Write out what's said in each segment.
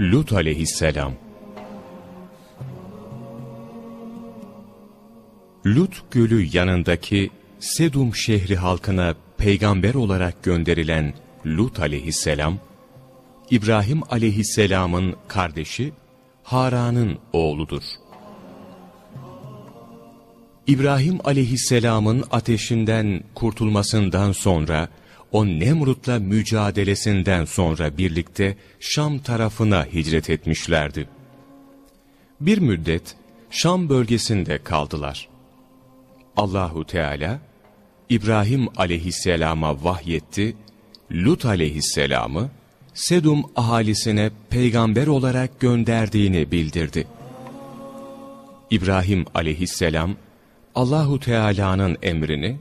Lut aleyhisselam Lut gölü yanındaki Sedum şehri halkına peygamber olarak gönderilen Lut aleyhisselam, İbrahim aleyhisselamın kardeşi Haran'ın oğludur. İbrahim aleyhisselamın ateşinden kurtulmasından sonra, o Nemrut'la mücadelesinden sonra birlikte Şam tarafına hicret etmişlerdi. Bir müddet Şam bölgesinde kaldılar. Allahu Teala İbrahim aleyhisselama vahyetti, Lut aleyhisselamı Sedum ahalisine peygamber olarak gönderdiğini bildirdi. İbrahim aleyhisselam Allahu Teala'nın emrini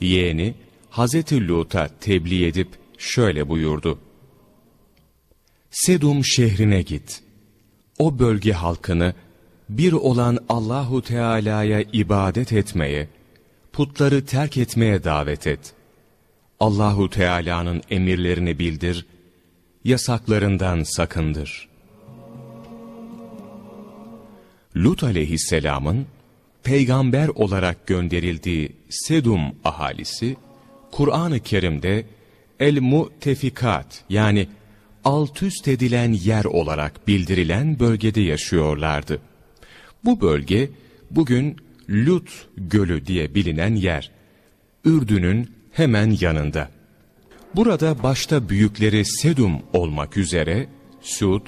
yeğeni Hz. Lut'a tebliğ edip şöyle buyurdu. Sedum şehrine git. O bölge halkını bir olan Allahu Teala'ya ibadet etmeye, putları terk etmeye davet et. Allahu Teala'nın emirlerini bildir, yasaklarından sakındır. Lut aleyhisselamın peygamber olarak gönderildiği Sedum ahalisi, Kur'an-ı Kerim'de el-mutefikat yani alt üst edilen yer olarak bildirilen bölgede yaşıyorlardı. Bu bölge bugün Lut Gölü diye bilinen yer. Ürdün'ün hemen yanında. Burada başta büyükleri Sedum olmak üzere Sud,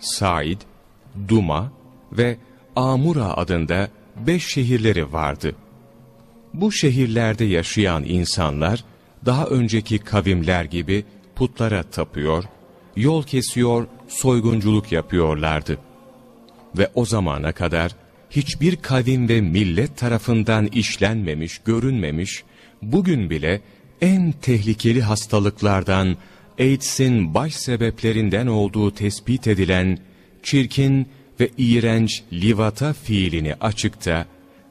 Said, Duma ve Amura adında beş şehirleri vardı.'' Bu şehirlerde yaşayan insanlar daha önceki kavimler gibi putlara tapıyor, yol kesiyor, soygunculuk yapıyorlardı. Ve o zamana kadar hiçbir kavim ve millet tarafından işlenmemiş, görünmemiş, bugün bile en tehlikeli hastalıklardan, AIDS'in baş sebeplerinden olduğu tespit edilen çirkin ve iğrenç livata fiilini açıkta,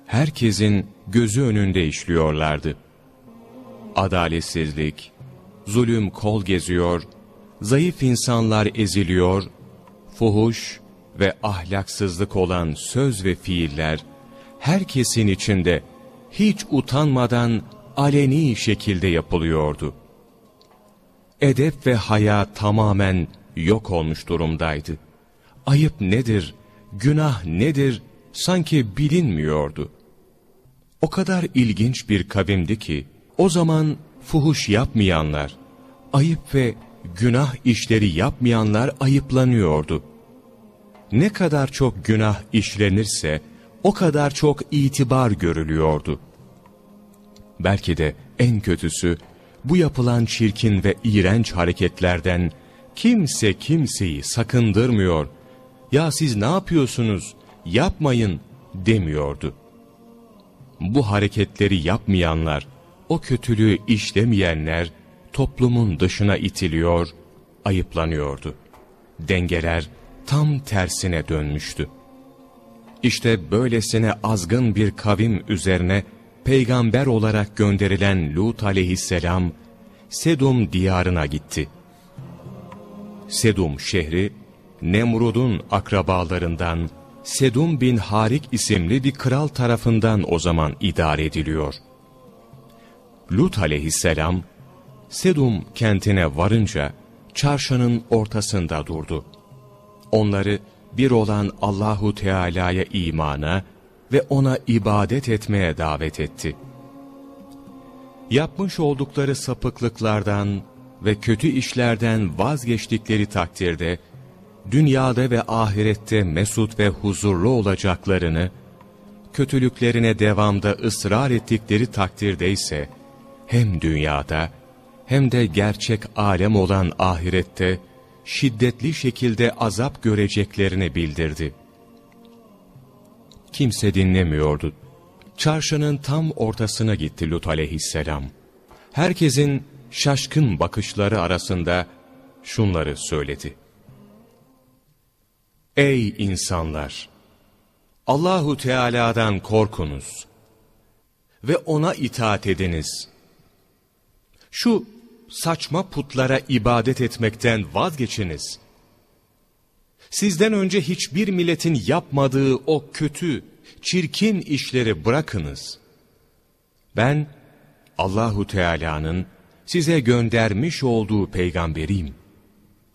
herkesin gözü önünde işliyorlardı. Adaletsizlik, zulüm kol geziyor, zayıf insanlar eziliyor, fuhuş ve ahlaksızlık olan söz ve fiiller herkesin içinde hiç utanmadan aleni şekilde yapılıyordu. Edep ve haya tamamen yok olmuş durumdaydı. Ayıp nedir, günah nedir sanki bilinmiyordu. O kadar ilginç bir kavimdi ki o zaman fuhuş yapmayanlar, ayıp ve günah işleri yapmayanlar ayıplanıyordu. Ne kadar çok günah işlenirse o kadar çok itibar görülüyordu. Belki de en kötüsü bu yapılan çirkin ve iğrenç hareketlerden kimse kimseyi sakındırmıyor. Ya siz ne yapıyorsunuz? Yapmayın demiyordu.'' bu hareketleri yapmayanlar, o kötülüğü işlemeyenler toplumun dışına itiliyor, ayıplanıyordu. Dengeler tam tersine dönmüştü. İşte böylesine azgın bir kavim üzerine peygamber olarak gönderilen Lut aleyhisselam, Sedum diyarına gitti. Sedum şehri, Nemrud'un akrabalarından Sedum bin Harik isimli bir kral tarafından o zaman idare ediliyor. Lut aleyhisselam, Sedum kentine varınca çarşının ortasında durdu. Onları bir olan Allahu Teala'ya imana ve ona ibadet etmeye davet etti. Yapmış oldukları sapıklıklardan ve kötü işlerden vazgeçtikleri takdirde dünyada ve ahirette mesut ve huzurlu olacaklarını, kötülüklerine devamda ısrar ettikleri takdirde ise, hem dünyada hem de gerçek alem olan ahirette şiddetli şekilde azap göreceklerini bildirdi. Kimse dinlemiyordu. Çarşının tam ortasına gitti Lut aleyhisselam. Herkesin şaşkın bakışları arasında şunları söyledi. Ey insanlar! Allahu Teala'dan korkunuz ve ona itaat ediniz. Şu saçma putlara ibadet etmekten vazgeçiniz. Sizden önce hiçbir milletin yapmadığı o kötü, çirkin işleri bırakınız. Ben Allahu Teala'nın size göndermiş olduğu peygamberiyim.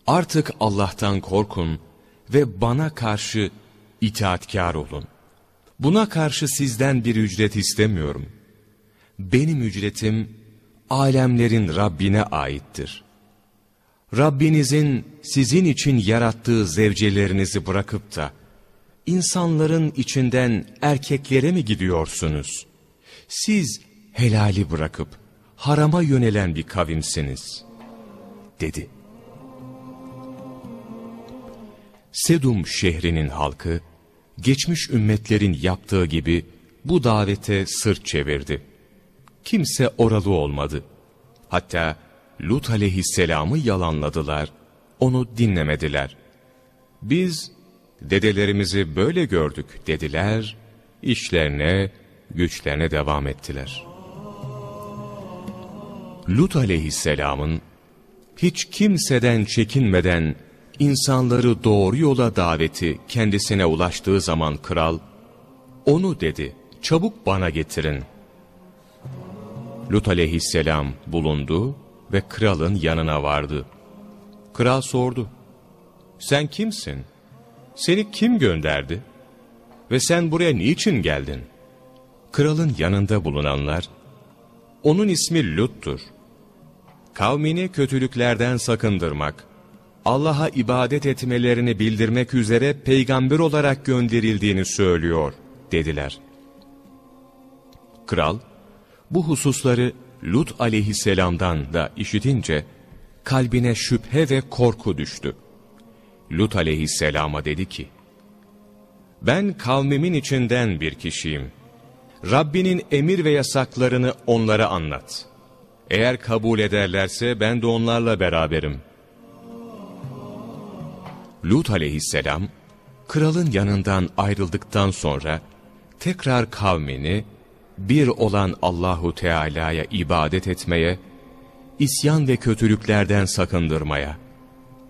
Artık Allah'tan korkun.'' ve bana karşı itaatkar olun. Buna karşı sizden bir ücret istemiyorum. Benim ücretim alemlerin Rabbine aittir. Rabbinizin sizin için yarattığı zevcelerinizi bırakıp da insanların içinden erkeklere mi gidiyorsunuz? Siz helali bırakıp harama yönelen bir kavimsiniz, dedi. Sedum şehrinin halkı, geçmiş ümmetlerin yaptığı gibi bu davete sırt çevirdi. Kimse oralı olmadı. Hatta Lut aleyhisselamı yalanladılar, onu dinlemediler. Biz dedelerimizi böyle gördük dediler, işlerine, güçlerine devam ettiler. Lut aleyhisselamın hiç kimseden çekinmeden insanları doğru yola daveti kendisine ulaştığı zaman kral, onu dedi, çabuk bana getirin. Lut aleyhisselam bulundu ve kralın yanına vardı. Kral sordu, sen kimsin? Seni kim gönderdi? Ve sen buraya niçin geldin? Kralın yanında bulunanlar, onun ismi Lut'tur. Kavmini kötülüklerden sakındırmak, Allah'a ibadet etmelerini bildirmek üzere peygamber olarak gönderildiğini söylüyor, dediler. Kral, bu hususları Lut aleyhisselamdan da işitince, kalbine şüphe ve korku düştü. Lut aleyhisselama dedi ki, ben kavmimin içinden bir kişiyim. Rabbinin emir ve yasaklarını onlara anlat. Eğer kabul ederlerse ben de onlarla beraberim. Lut aleyhisselam, kralın yanından ayrıldıktan sonra tekrar kavmini bir olan Allahu Teala'ya ibadet etmeye, isyan ve kötülüklerden sakındırmaya,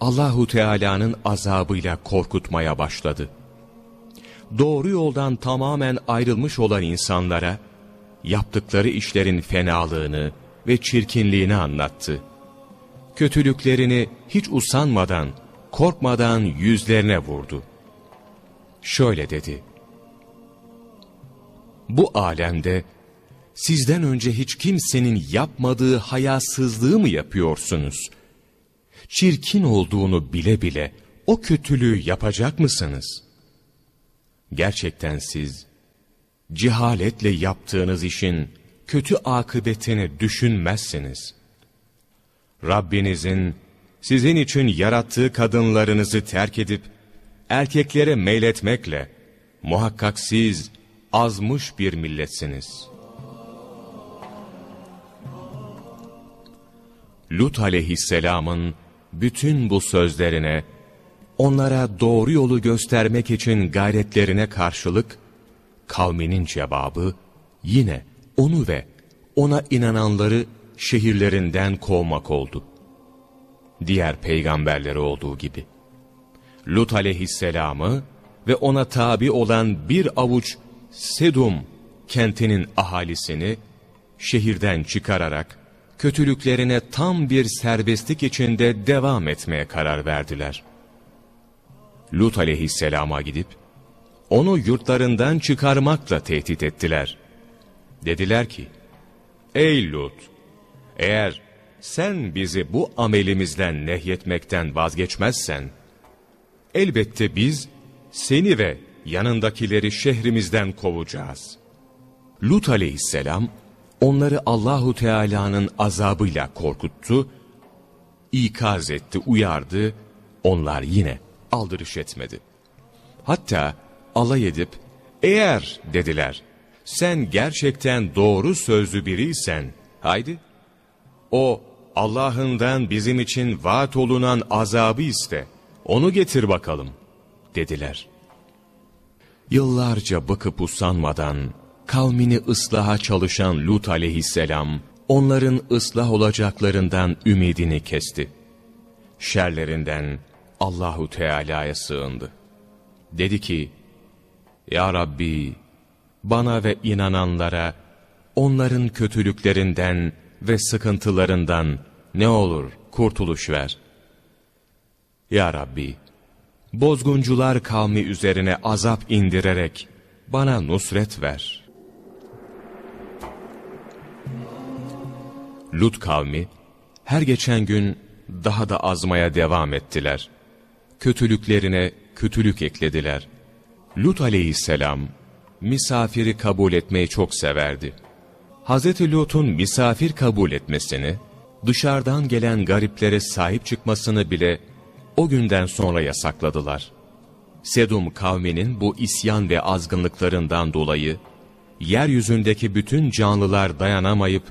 Allahu Teala'nın azabıyla korkutmaya başladı. Doğru yoldan tamamen ayrılmış olan insanlara yaptıkları işlerin fenalığını ve çirkinliğini anlattı. Kötülüklerini hiç usanmadan korkmadan yüzlerine vurdu. Şöyle dedi. Bu alemde sizden önce hiç kimsenin yapmadığı hayasızlığı mı yapıyorsunuz? Çirkin olduğunu bile bile o kötülüğü yapacak mısınız? Gerçekten siz cehaletle yaptığınız işin kötü akıbetini düşünmezsiniz. Rabbinizin sizin için yarattığı kadınlarınızı terk edip, erkeklere meyletmekle, muhakkak siz azmış bir milletsiniz. Lut aleyhisselamın bütün bu sözlerine, onlara doğru yolu göstermek için gayretlerine karşılık, kavminin cevabı yine onu ve ona inananları şehirlerinden kovmak oldu diğer peygamberleri olduğu gibi. Lut aleyhisselamı ve ona tabi olan bir avuç Sedum kentinin ahalisini şehirden çıkararak kötülüklerine tam bir serbestlik içinde devam etmeye karar verdiler. Lut aleyhisselama gidip onu yurtlarından çıkarmakla tehdit ettiler. Dediler ki, Ey Lut! Eğer sen bizi bu amelimizden nehyetmekten vazgeçmezsen, elbette biz seni ve yanındakileri şehrimizden kovacağız. Lut aleyhisselam onları Allahu Teala'nın azabıyla korkuttu, ikaz etti, uyardı. Onlar yine aldırış etmedi. Hatta alay edip eğer dediler sen gerçekten doğru sözlü biriysen haydi o Allah'ından bizim için vaat olunan azabı iste, onu getir bakalım, dediler. Yıllarca bakıp usanmadan, kavmini ıslaha çalışan Lut aleyhisselam, onların ıslah olacaklarından ümidini kesti. Şerlerinden Allahu Teala'ya sığındı. Dedi ki, Ya Rabbi, bana ve inananlara, onların kötülüklerinden, ve sıkıntılarından ne olur kurtuluş ver. Ya Rabbi, bozguncular kavmi üzerine azap indirerek bana nusret ver. Lut kavmi her geçen gün daha da azmaya devam ettiler. Kötülüklerine kötülük eklediler. Lut aleyhisselam misafiri kabul etmeyi çok severdi. Hz. Lut'un misafir kabul etmesini, dışarıdan gelen gariplere sahip çıkmasını bile o günden sonra yasakladılar. Sedum kavminin bu isyan ve azgınlıklarından dolayı, yeryüzündeki bütün canlılar dayanamayıp,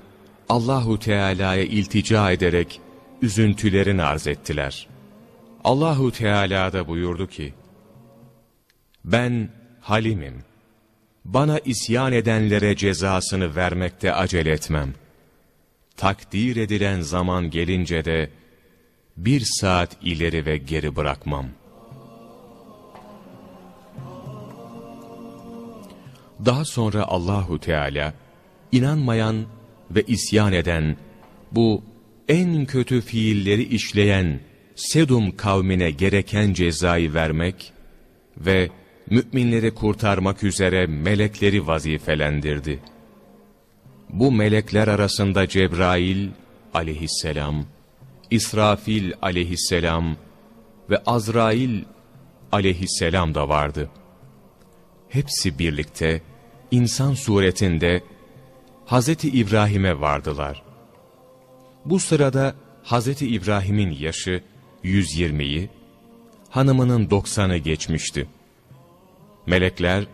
Allahu Teala'ya iltica ederek üzüntülerini arz ettiler. Allahu Teala da buyurdu ki, Ben Halim'im bana isyan edenlere cezasını vermekte acele etmem. Takdir edilen zaman gelince de bir saat ileri ve geri bırakmam. Daha sonra Allahu Teala inanmayan ve isyan eden bu en kötü fiilleri işleyen Sedum kavmine gereken cezayı vermek ve müminleri kurtarmak üzere melekleri vazifelendirdi. Bu melekler arasında Cebrail aleyhisselam, İsrafil aleyhisselam ve Azrail aleyhisselam da vardı. Hepsi birlikte insan suretinde Hz. İbrahim'e vardılar. Bu sırada Hz. İbrahim'in yaşı 120'yi, hanımının 90'ı geçmişti. Melekler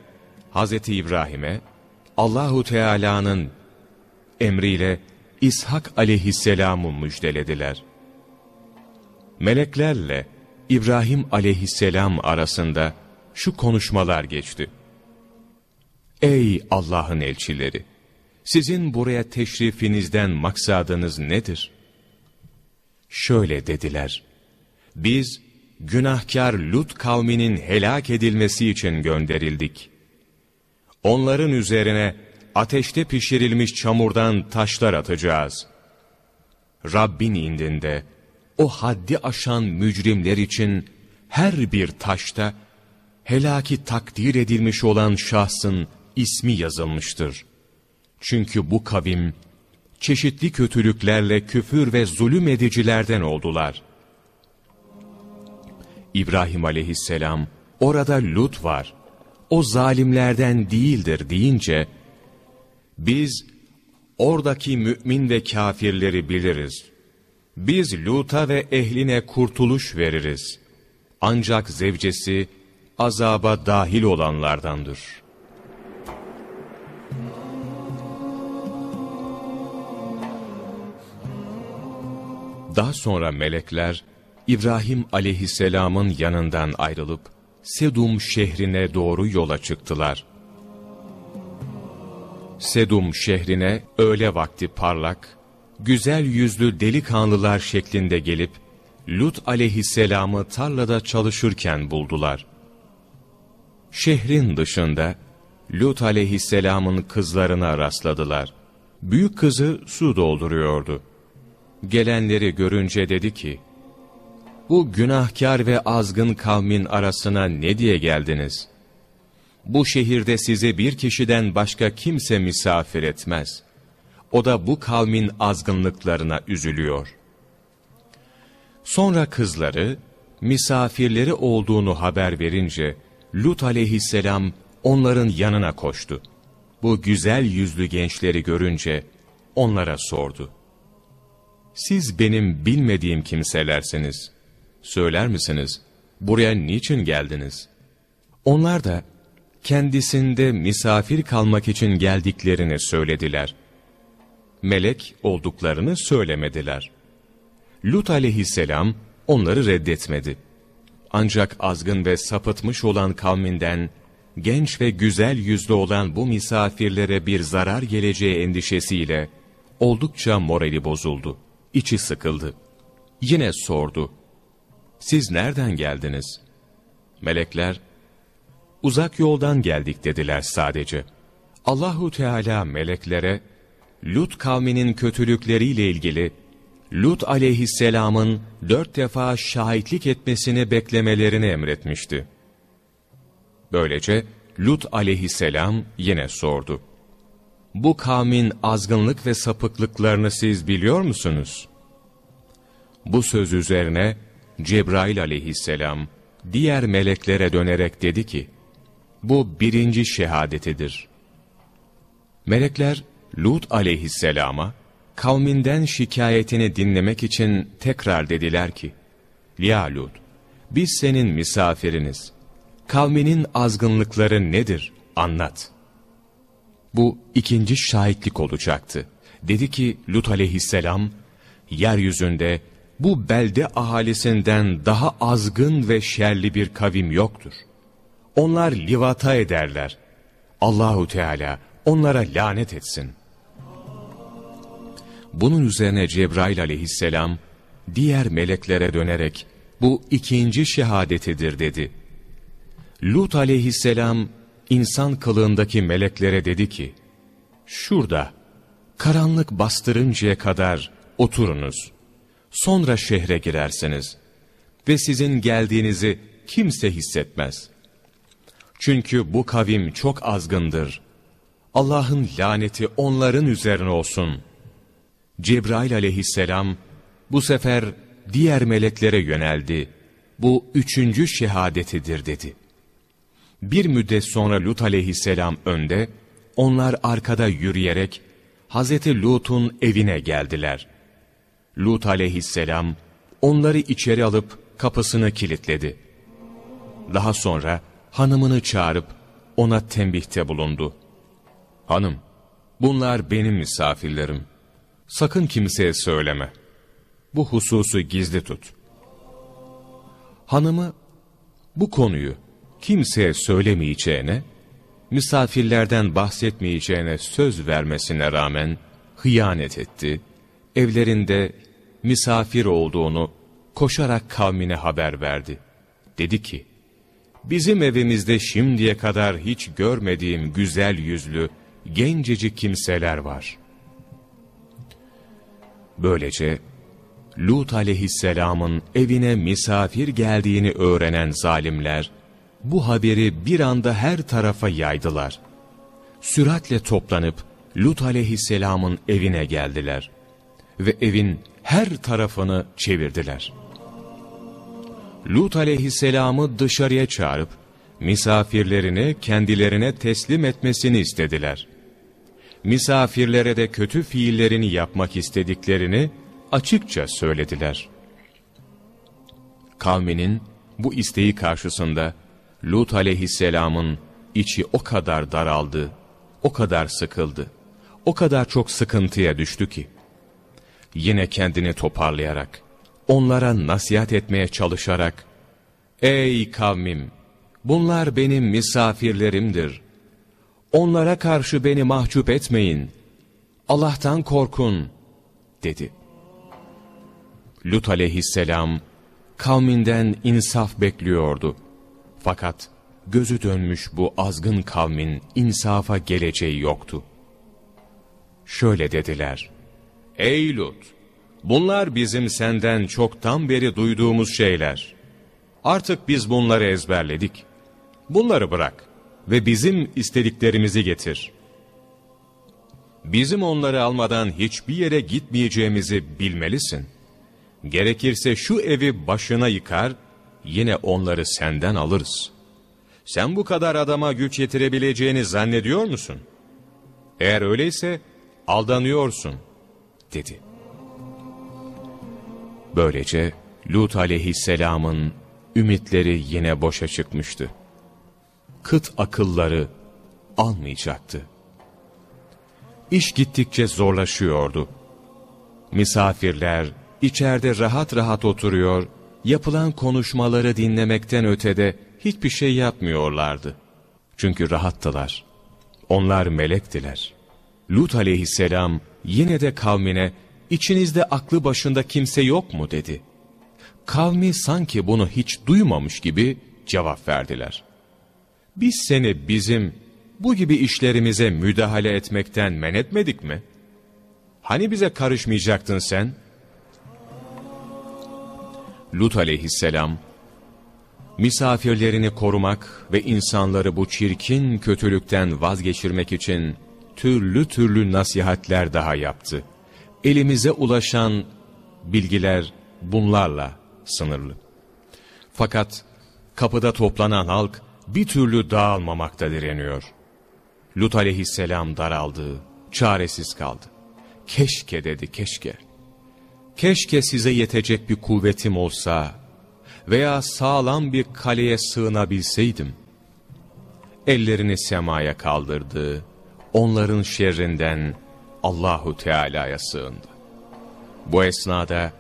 Hz. İbrahim'e Allahu Teala'nın emriyle İshak aleyhisselamı müjdelediler. Meleklerle İbrahim aleyhisselam arasında şu konuşmalar geçti. Ey Allah'ın elçileri! Sizin buraya teşrifinizden maksadınız nedir? Şöyle dediler. Biz günahkar Lut kavminin helak edilmesi için gönderildik. Onların üzerine ateşte pişirilmiş çamurdan taşlar atacağız. Rabbin indinde o haddi aşan mücrimler için her bir taşta helaki takdir edilmiş olan şahsın ismi yazılmıştır. Çünkü bu kavim çeşitli kötülüklerle küfür ve zulüm edicilerden oldular. İbrahim aleyhisselam orada Lut var. O zalimlerden değildir deyince biz oradaki mümin ve kafirleri biliriz. Biz Lut'a ve ehline kurtuluş veririz. Ancak zevcesi azaba dahil olanlardandır. Daha sonra melekler İbrahim aleyhisselamın yanından ayrılıp Sedum şehrine doğru yola çıktılar. Sedum şehrine öğle vakti parlak, güzel yüzlü delikanlılar şeklinde gelip Lut aleyhisselamı tarlada çalışırken buldular. Şehrin dışında Lut aleyhisselamın kızlarına rastladılar. Büyük kızı su dolduruyordu. Gelenleri görünce dedi ki, bu günahkar ve azgın kavmin arasına ne diye geldiniz? Bu şehirde sizi bir kişiden başka kimse misafir etmez. O da bu kavmin azgınlıklarına üzülüyor. Sonra kızları, misafirleri olduğunu haber verince, Lut aleyhisselam onların yanına koştu. Bu güzel yüzlü gençleri görünce, onlara sordu. Siz benim bilmediğim kimselersiniz.'' söyler misiniz? Buraya niçin geldiniz? Onlar da kendisinde misafir kalmak için geldiklerini söylediler. Melek olduklarını söylemediler. Lut aleyhisselam onları reddetmedi. Ancak azgın ve sapıtmış olan kavminden, genç ve güzel yüzlü olan bu misafirlere bir zarar geleceği endişesiyle, oldukça morali bozuldu, içi sıkıldı. Yine sordu, siz nereden geldiniz? Melekler, uzak yoldan geldik dediler sadece. Allahu Teala meleklere, Lut kavminin kötülükleriyle ilgili, Lut aleyhisselamın dört defa şahitlik etmesini beklemelerini emretmişti. Böylece Lut aleyhisselam yine sordu. Bu kavmin azgınlık ve sapıklıklarını siz biliyor musunuz? Bu söz üzerine Cebrail aleyhisselam diğer meleklere dönerek dedi ki, bu birinci şehadetidir. Melekler Lut aleyhisselama kavminden şikayetini dinlemek için tekrar dediler ki, Ya Lut, biz senin misafiriniz. Kavminin azgınlıkları nedir? Anlat. Bu ikinci şahitlik olacaktı. Dedi ki Lut aleyhisselam, yeryüzünde bu belde ahalisinden daha azgın ve şerli bir kavim yoktur. Onlar livata ederler. Allahu Teala onlara lanet etsin. Bunun üzerine Cebrail aleyhisselam diğer meleklere dönerek bu ikinci şehadetidir dedi. Lut aleyhisselam insan kılığındaki meleklere dedi ki, Şurada, karanlık bastırıncaya kadar oturunuz.'' Sonra şehre girersiniz ve sizin geldiğinizi kimse hissetmez. Çünkü bu kavim çok azgındır. Allah'ın laneti onların üzerine olsun. Cebrail aleyhisselam bu sefer diğer meleklere yöneldi. Bu üçüncü şehadetidir dedi. Bir müddet sonra Lut aleyhisselam önde, onlar arkada yürüyerek Hazreti Lut'un evine geldiler. Lut aleyhisselam onları içeri alıp kapısını kilitledi. Daha sonra hanımını çağırıp ona tembihte bulundu. Hanım, bunlar benim misafirlerim. Sakın kimseye söyleme. Bu hususu gizli tut. Hanımı bu konuyu kimseye söylemeyeceğine, misafirlerden bahsetmeyeceğine söz vermesine rağmen hıyanet etti, evlerinde misafir olduğunu koşarak kavmine haber verdi. Dedi ki, bizim evimizde şimdiye kadar hiç görmediğim güzel yüzlü, gencecik kimseler var. Böylece Lut aleyhisselamın evine misafir geldiğini öğrenen zalimler, bu haberi bir anda her tarafa yaydılar. Süratle toplanıp Lut aleyhisselamın evine geldiler. Ve evin her tarafını çevirdiler. Lut aleyhisselamı dışarıya çağırıp, misafirlerini kendilerine teslim etmesini istediler. Misafirlere de kötü fiillerini yapmak istediklerini açıkça söylediler. Kavminin bu isteği karşısında Lut aleyhisselamın içi o kadar daraldı, o kadar sıkıldı, o kadar çok sıkıntıya düştü ki, Yine kendini toparlayarak, onlara nasihat etmeye çalışarak, ''Ey kavmim, bunlar benim misafirlerimdir. Onlara karşı beni mahcup etmeyin. Allah'tan korkun.'' dedi. Lut aleyhisselam, kavminden insaf bekliyordu. Fakat gözü dönmüş bu azgın kavmin insafa geleceği yoktu. Şöyle dediler, Ey Lut! Bunlar bizim senden çoktan beri duyduğumuz şeyler. Artık biz bunları ezberledik. Bunları bırak ve bizim istediklerimizi getir. Bizim onları almadan hiçbir yere gitmeyeceğimizi bilmelisin. Gerekirse şu evi başına yıkar, yine onları senden alırız. Sen bu kadar adama güç yetirebileceğini zannediyor musun? Eğer öyleyse aldanıyorsun.'' dedi. Böylece Lut aleyhisselamın ümitleri yine boşa çıkmıştı. Kıt akılları almayacaktı. İş gittikçe zorlaşıyordu. Misafirler içeride rahat rahat oturuyor, yapılan konuşmaları dinlemekten ötede hiçbir şey yapmıyorlardı. Çünkü rahattılar. Onlar melektiler.'' Lut aleyhisselam yine de kavmine içinizde aklı başında kimse yok mu dedi. Kavmi sanki bunu hiç duymamış gibi cevap verdiler. Biz seni bizim bu gibi işlerimize müdahale etmekten men etmedik mi? Hani bize karışmayacaktın sen? Lut aleyhisselam, misafirlerini korumak ve insanları bu çirkin kötülükten vazgeçirmek için türlü türlü nasihatler daha yaptı. Elimize ulaşan bilgiler bunlarla sınırlı. Fakat kapıda toplanan halk bir türlü dağılmamakta direniyor. Lut aleyhisselam daraldı, çaresiz kaldı. Keşke dedi keşke. Keşke size yetecek bir kuvvetim olsa veya sağlam bir kaleye sığınabilseydim. Ellerini semaya kaldırdı, onların şerrinden Allahu Teala'ya sığındı. Bu esnada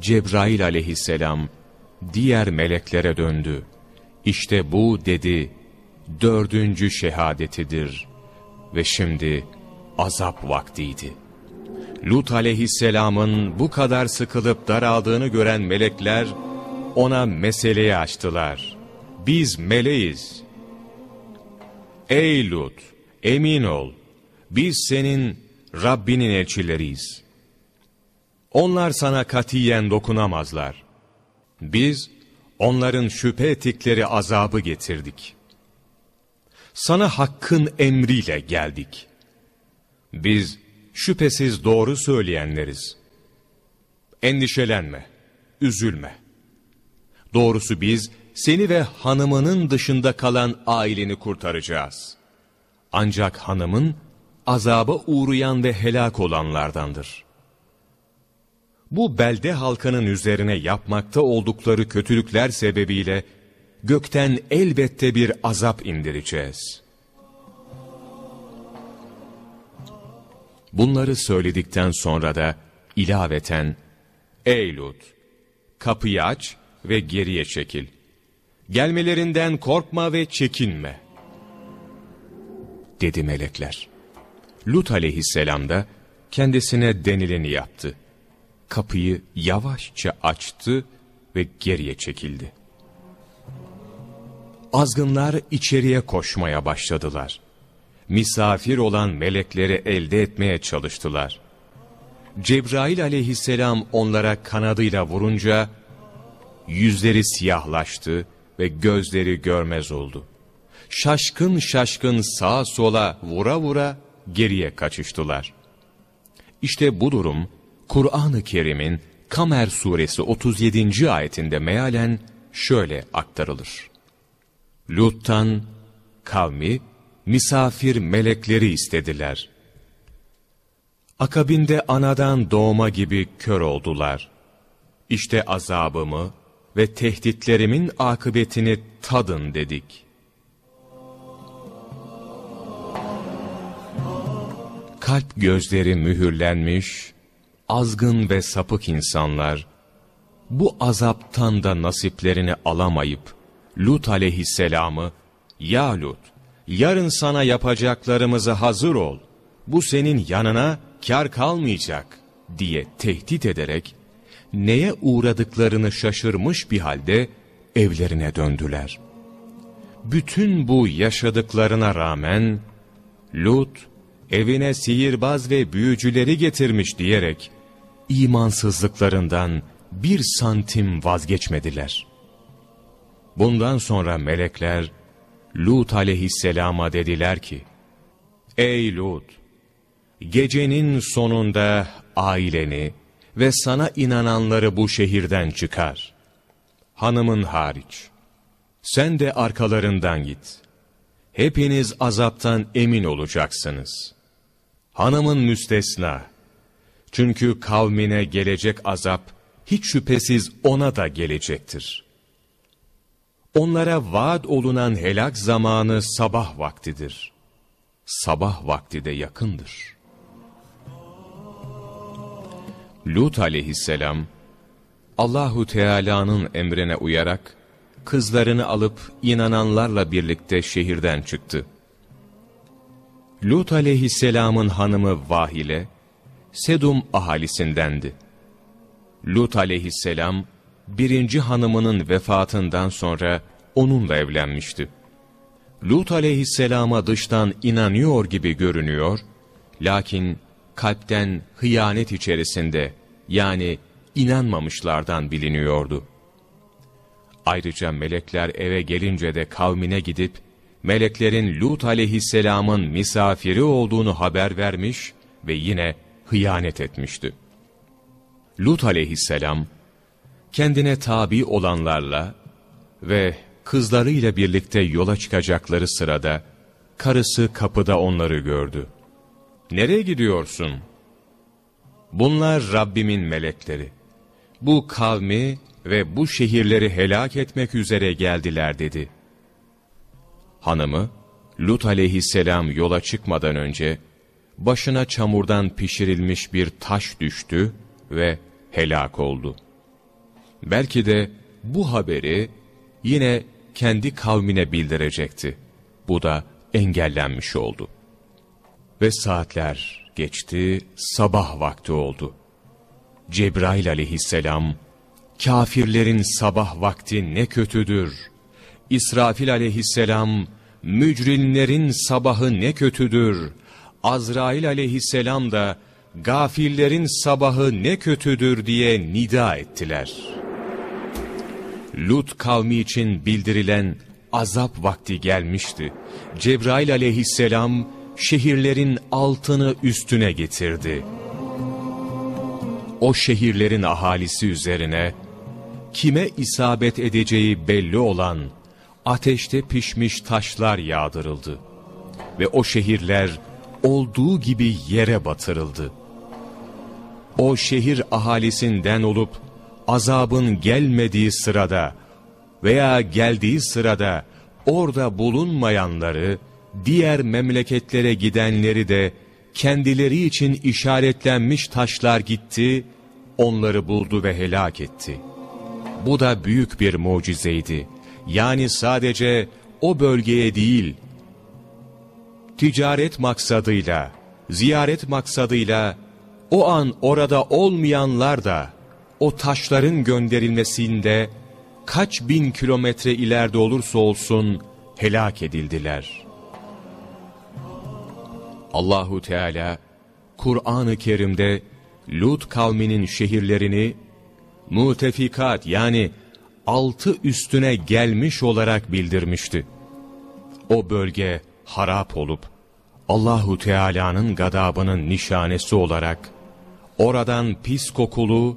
Cebrail aleyhisselam diğer meleklere döndü. İşte bu dedi, dördüncü şehadetidir ve şimdi azap vaktiydi. Lut aleyhisselamın bu kadar sıkılıp daraldığını gören melekler ona meseleyi açtılar. Biz meleğiz. Ey Lut! emin ol, biz senin Rabbinin elçileriyiz. Onlar sana katiyen dokunamazlar. Biz, onların şüphe ettikleri azabı getirdik. Sana hakkın emriyle geldik. Biz, şüphesiz doğru söyleyenleriz. Endişelenme, üzülme. Doğrusu biz, seni ve hanımının dışında kalan aileni kurtaracağız.'' Ancak hanımın azaba uğrayan ve helak olanlardandır. Bu belde halkının üzerine yapmakta oldukları kötülükler sebebiyle gökten elbette bir azap indireceğiz. Bunları söyledikten sonra da ilaveten, Ey Lut! Kapıyı aç ve geriye çekil. Gelmelerinden korkma ve çekinme.'' dedi melekler. Lut aleyhisselam da kendisine denileni yaptı. Kapıyı yavaşça açtı ve geriye çekildi. Azgınlar içeriye koşmaya başladılar. Misafir olan melekleri elde etmeye çalıştılar. Cebrail aleyhisselam onlara kanadıyla vurunca, yüzleri siyahlaştı ve gözleri görmez oldu.'' şaşkın şaşkın sağa sola vura vura geriye kaçıştılar. İşte bu durum Kur'an-ı Kerim'in Kamer suresi 37. ayetinde mealen şöyle aktarılır. Lut'tan kavmi misafir melekleri istediler. Akabinde anadan doğma gibi kör oldular. İşte azabımı ve tehditlerimin akıbetini tadın dedik. kalp gözleri mühürlenmiş, azgın ve sapık insanlar, bu azaptan da nasiplerini alamayıp, Lut aleyhisselamı, ''Ya Lut, yarın sana yapacaklarımızı hazır ol, bu senin yanına kar kalmayacak.'' diye tehdit ederek, neye uğradıklarını şaşırmış bir halde evlerine döndüler. Bütün bu yaşadıklarına rağmen, Lut, evine sihirbaz ve büyücüleri getirmiş diyerek imansızlıklarından bir santim vazgeçmediler. Bundan sonra melekler Lut aleyhisselama dediler ki, Ey Lut! Gecenin sonunda aileni ve sana inananları bu şehirden çıkar. Hanımın hariç. Sen de arkalarından git. Hepiniz azaptan emin olacaksınız.'' Hanımın müstesna. Çünkü kavmine gelecek azap hiç şüphesiz ona da gelecektir. Onlara vaat olunan helak zamanı sabah vaktidir. Sabah vakti de yakındır. Lut aleyhisselam, Allahu Teala'nın emrine uyarak, kızlarını alıp inananlarla birlikte şehirden çıktı.'' Lut aleyhisselamın hanımı Vahile, Sedum ahalisindendi. Lut aleyhisselam, birinci hanımının vefatından sonra onunla evlenmişti. Lut aleyhisselama dıştan inanıyor gibi görünüyor, lakin kalpten hıyanet içerisinde yani inanmamışlardan biliniyordu. Ayrıca melekler eve gelince de kavmine gidip, meleklerin Lut aleyhisselamın misafiri olduğunu haber vermiş ve yine hıyanet etmişti. Lut aleyhisselam, kendine tabi olanlarla ve kızlarıyla birlikte yola çıkacakları sırada, karısı kapıda onları gördü. ''Nereye gidiyorsun?'' ''Bunlar Rabbimin melekleri. Bu kavmi ve bu şehirleri helak etmek üzere geldiler.'' dedi. Hanımı, Lut aleyhisselam yola çıkmadan önce, başına çamurdan pişirilmiş bir taş düştü ve helak oldu. Belki de bu haberi yine kendi kavmine bildirecekti. Bu da engellenmiş oldu. Ve saatler geçti, sabah vakti oldu. Cebrail aleyhisselam, kafirlerin sabah vakti ne kötüdür. İsrafil aleyhisselam, mücrinlerin sabahı ne kötüdür. Azrail aleyhisselam da gafillerin sabahı ne kötüdür diye nida ettiler. Lut kavmi için bildirilen azap vakti gelmişti. Cebrail aleyhisselam şehirlerin altını üstüne getirdi. O şehirlerin ahalisi üzerine kime isabet edeceği belli olan ateşte pişmiş taşlar yağdırıldı ve o şehirler olduğu gibi yere batırıldı. O şehir ahalisinden olup azabın gelmediği sırada veya geldiği sırada orada bulunmayanları, diğer memleketlere gidenleri de kendileri için işaretlenmiş taşlar gitti, onları buldu ve helak etti. Bu da büyük bir mucizeydi yani sadece o bölgeye değil, ticaret maksadıyla, ziyaret maksadıyla, o an orada olmayanlar da, o taşların gönderilmesinde, kaç bin kilometre ileride olursa olsun, helak edildiler. Allahu Teala, Kur'an-ı Kerim'de, Lut kavminin şehirlerini, mutefikat yani altı üstüne gelmiş olarak bildirmişti. O bölge harap olup Allahu Teala'nın gadabının nişanesi olarak oradan pis kokulu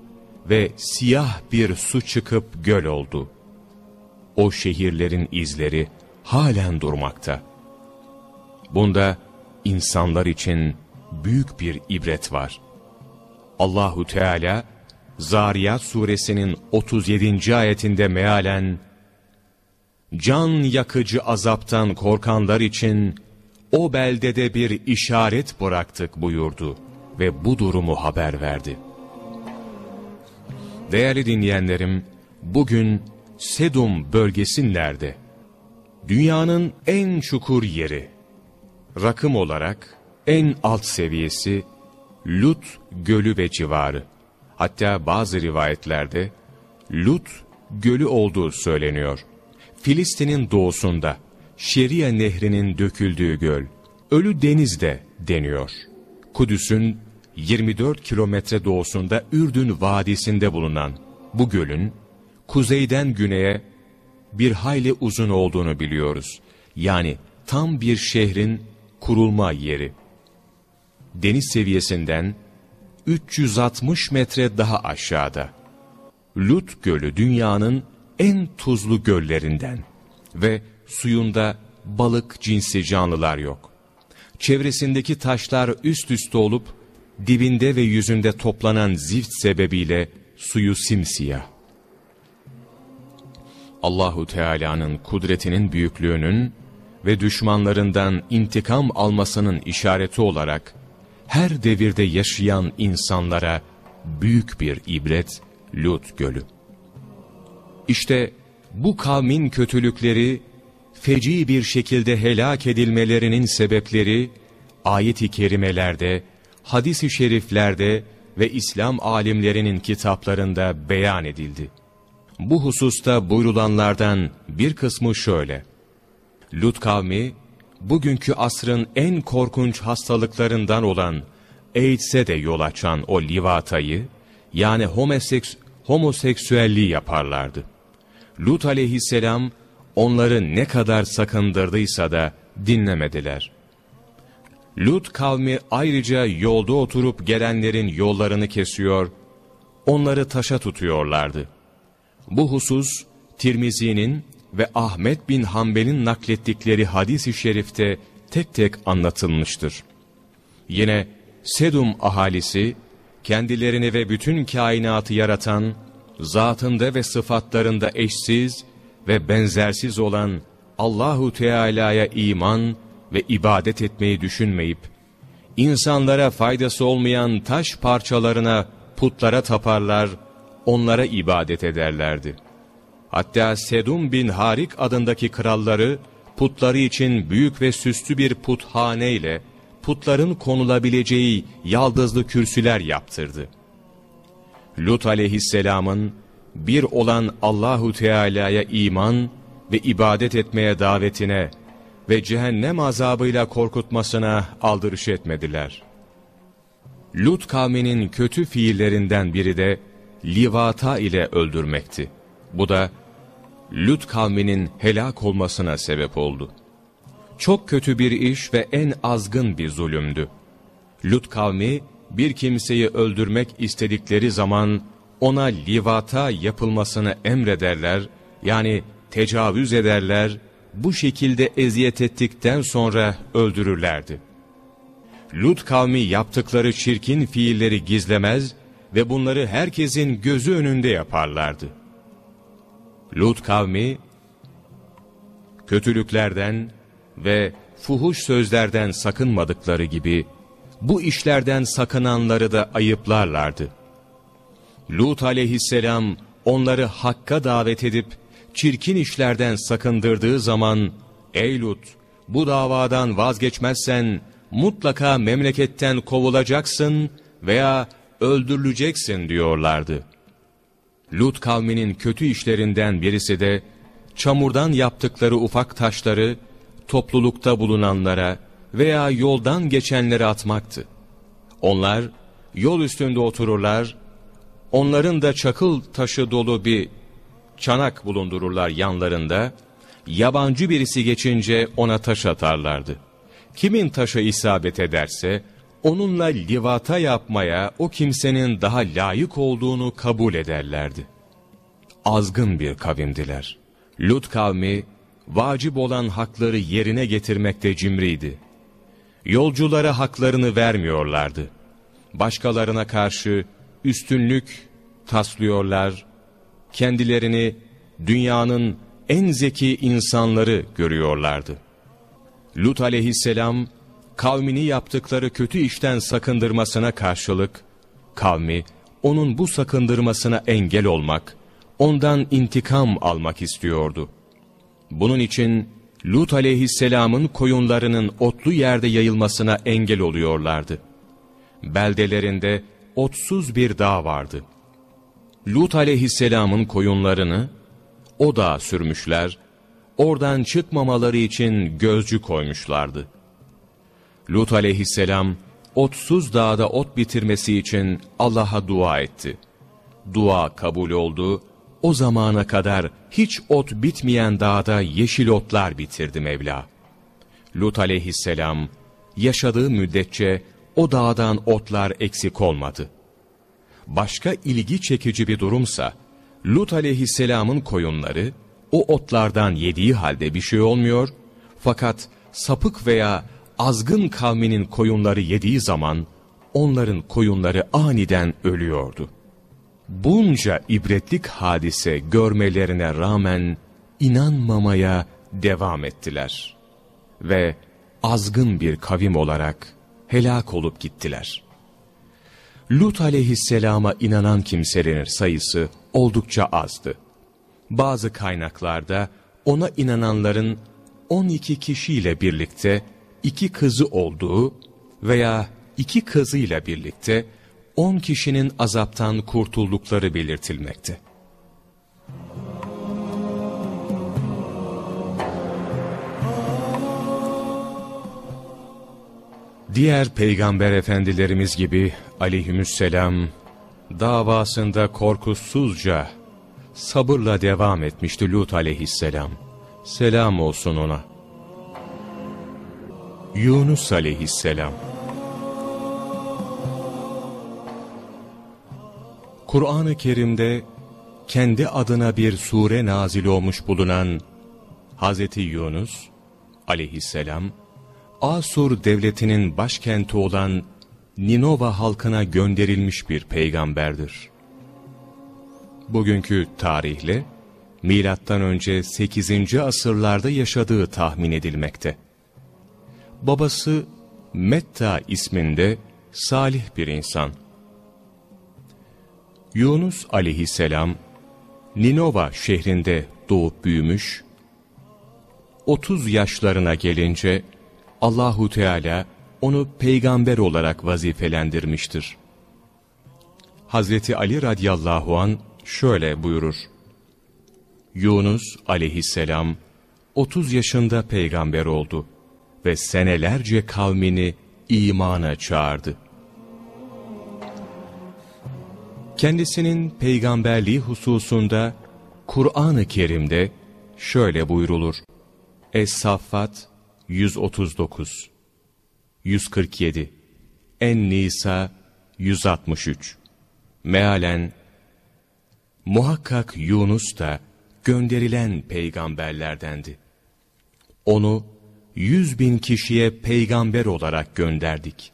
ve siyah bir su çıkıp göl oldu. O şehirlerin izleri halen durmakta. Bunda insanlar için büyük bir ibret var. Allahu Teala Zariyat suresinin 37. ayetinde mealen, Can yakıcı azaptan korkanlar için o beldede bir işaret bıraktık buyurdu ve bu durumu haber verdi. Değerli dinleyenlerim, bugün Sedum bölgesi nerede? Dünyanın en çukur yeri. Rakım olarak en alt seviyesi Lut Gölü ve civarı. Hatta bazı rivayetlerde Lut gölü olduğu söyleniyor. Filistin'in doğusunda Şeria nehrinin döküldüğü göl, Ölü Deniz de deniyor. Kudüs'ün 24 kilometre doğusunda Ürdün Vadisi'nde bulunan bu gölün kuzeyden güneye bir hayli uzun olduğunu biliyoruz. Yani tam bir şehrin kurulma yeri. Deniz seviyesinden 360 metre daha aşağıda. Lut Gölü dünyanın en tuzlu göllerinden ve suyunda balık cinsi canlılar yok. Çevresindeki taşlar üst üste olup dibinde ve yüzünde toplanan zift sebebiyle suyu simsiyah. Allahu Teala'nın kudretinin büyüklüğünün ve düşmanlarından intikam almasının işareti olarak her devirde yaşayan insanlara büyük bir ibret Lut Gölü. İşte bu kavmin kötülükleri, feci bir şekilde helak edilmelerinin sebepleri, ayet-i kerimelerde, hadis-i şeriflerde ve İslam alimlerinin kitaplarında beyan edildi. Bu hususta buyrulanlardan bir kısmı şöyle. Lut kavmi, bugünkü asrın en korkunç hastalıklarından olan AIDS'e de yol açan o livatayı, yani homoseks homoseksüelliği yaparlardı. Lut aleyhisselam onları ne kadar sakındırdıysa da dinlemediler. Lut kavmi ayrıca yolda oturup gelenlerin yollarını kesiyor, onları taşa tutuyorlardı. Bu husus Tirmizi'nin ve Ahmet bin Hanbel'in naklettikleri hadis-i şerifte tek tek anlatılmıştır. Yine Sedum ahalisi, kendilerini ve bütün kainatı yaratan, zatında ve sıfatlarında eşsiz ve benzersiz olan Allahu Teala'ya iman ve ibadet etmeyi düşünmeyip, insanlara faydası olmayan taş parçalarına, putlara taparlar, onlara ibadet ederlerdi.'' Hatta Sedum bin Harik adındaki kralları putları için büyük ve süslü bir puthane ile putların konulabileceği yaldızlı kürsüler yaptırdı. Lut aleyhisselamın bir olan Allahu Teala'ya iman ve ibadet etmeye davetine ve cehennem azabıyla korkutmasına aldırış etmediler. Lut kavminin kötü fiillerinden biri de livata ile öldürmekti. Bu da Lüt kavminin helak olmasına sebep oldu. Çok kötü bir iş ve en azgın bir zulümdü. Lüt kavmi bir kimseyi öldürmek istedikleri zaman ona livata yapılmasını emrederler, yani tecavüz ederler, bu şekilde eziyet ettikten sonra öldürürlerdi. Lut kavmi yaptıkları çirkin fiilleri gizlemez ve bunları herkesin gözü önünde yaparlardı. Lut kavmi kötülüklerden ve fuhuş sözlerden sakınmadıkları gibi bu işlerden sakınanları da ayıplarlardı. Lut aleyhisselam onları hakka davet edip çirkin işlerden sakındırdığı zaman ''Ey Lut bu davadan vazgeçmezsen mutlaka memleketten kovulacaksın veya öldürüleceksin.'' diyorlardı.'' Lut kavminin kötü işlerinden birisi de çamurdan yaptıkları ufak taşları toplulukta bulunanlara veya yoldan geçenlere atmaktı. Onlar yol üstünde otururlar, onların da çakıl taşı dolu bir çanak bulundururlar yanlarında, yabancı birisi geçince ona taş atarlardı. Kimin taşa isabet ederse onunla livata yapmaya o kimsenin daha layık olduğunu kabul ederlerdi. Azgın bir kavimdiler. Lut kavmi, vacip olan hakları yerine getirmekte cimriydi. Yolculara haklarını vermiyorlardı. Başkalarına karşı üstünlük taslıyorlar, kendilerini dünyanın en zeki insanları görüyorlardı. Lut aleyhisselam, kavmini yaptıkları kötü işten sakındırmasına karşılık, kavmi onun bu sakındırmasına engel olmak, ondan intikam almak istiyordu. Bunun için Lut aleyhisselamın koyunlarının otlu yerde yayılmasına engel oluyorlardı. Beldelerinde otsuz bir dağ vardı. Lut aleyhisselamın koyunlarını o dağa sürmüşler, oradan çıkmamaları için gözcü koymuşlardı.'' Lut aleyhisselam otsuz dağda ot bitirmesi için Allah'a dua etti. Dua kabul oldu. O zamana kadar hiç ot bitmeyen dağda yeşil otlar bitirdi Mevla. Lut aleyhisselam yaşadığı müddetçe o dağdan otlar eksik olmadı. Başka ilgi çekici bir durumsa Lut aleyhisselamın koyunları o otlardan yediği halde bir şey olmuyor fakat sapık veya azgın kavminin koyunları yediği zaman onların koyunları aniden ölüyordu. Bunca ibretlik hadise görmelerine rağmen inanmamaya devam ettiler. Ve azgın bir kavim olarak helak olup gittiler. Lut aleyhisselama inanan kimselerin sayısı oldukça azdı. Bazı kaynaklarda ona inananların 12 kişiyle birlikte iki kızı olduğu veya iki kızıyla birlikte on kişinin azaptan kurtuldukları belirtilmekte. Diğer peygamber efendilerimiz gibi aleyhümüsselam davasında korkusuzca sabırla devam etmişti Lut aleyhisselam. Selam olsun ona. Yunus aleyhisselam Kur'an-ı Kerim'de kendi adına bir sure nazil olmuş bulunan Hz. Yunus aleyhisselam Asur devletinin başkenti olan Ninova halkına gönderilmiş bir peygamberdir. Bugünkü tarihle MÖ 8. asırlarda yaşadığı tahmin edilmekte babası Metta isminde salih bir insan. Yunus aleyhisselam Ninova şehrinde doğup büyümüş, 30 yaşlarına gelince Allahu Teala onu peygamber olarak vazifelendirmiştir. Hazreti Ali radıyallahu an şöyle buyurur. Yunus aleyhisselam 30 yaşında peygamber oldu.'' ve senelerce kavmini imana çağırdı. Kendisinin peygamberliği hususunda Kur'an-ı Kerim'de şöyle buyrulur. Es-Saffat 139 147 En-Nisa 163 Mealen Muhakkak Yunus da gönderilen peygamberlerdendi. Onu yüz bin kişiye peygamber olarak gönderdik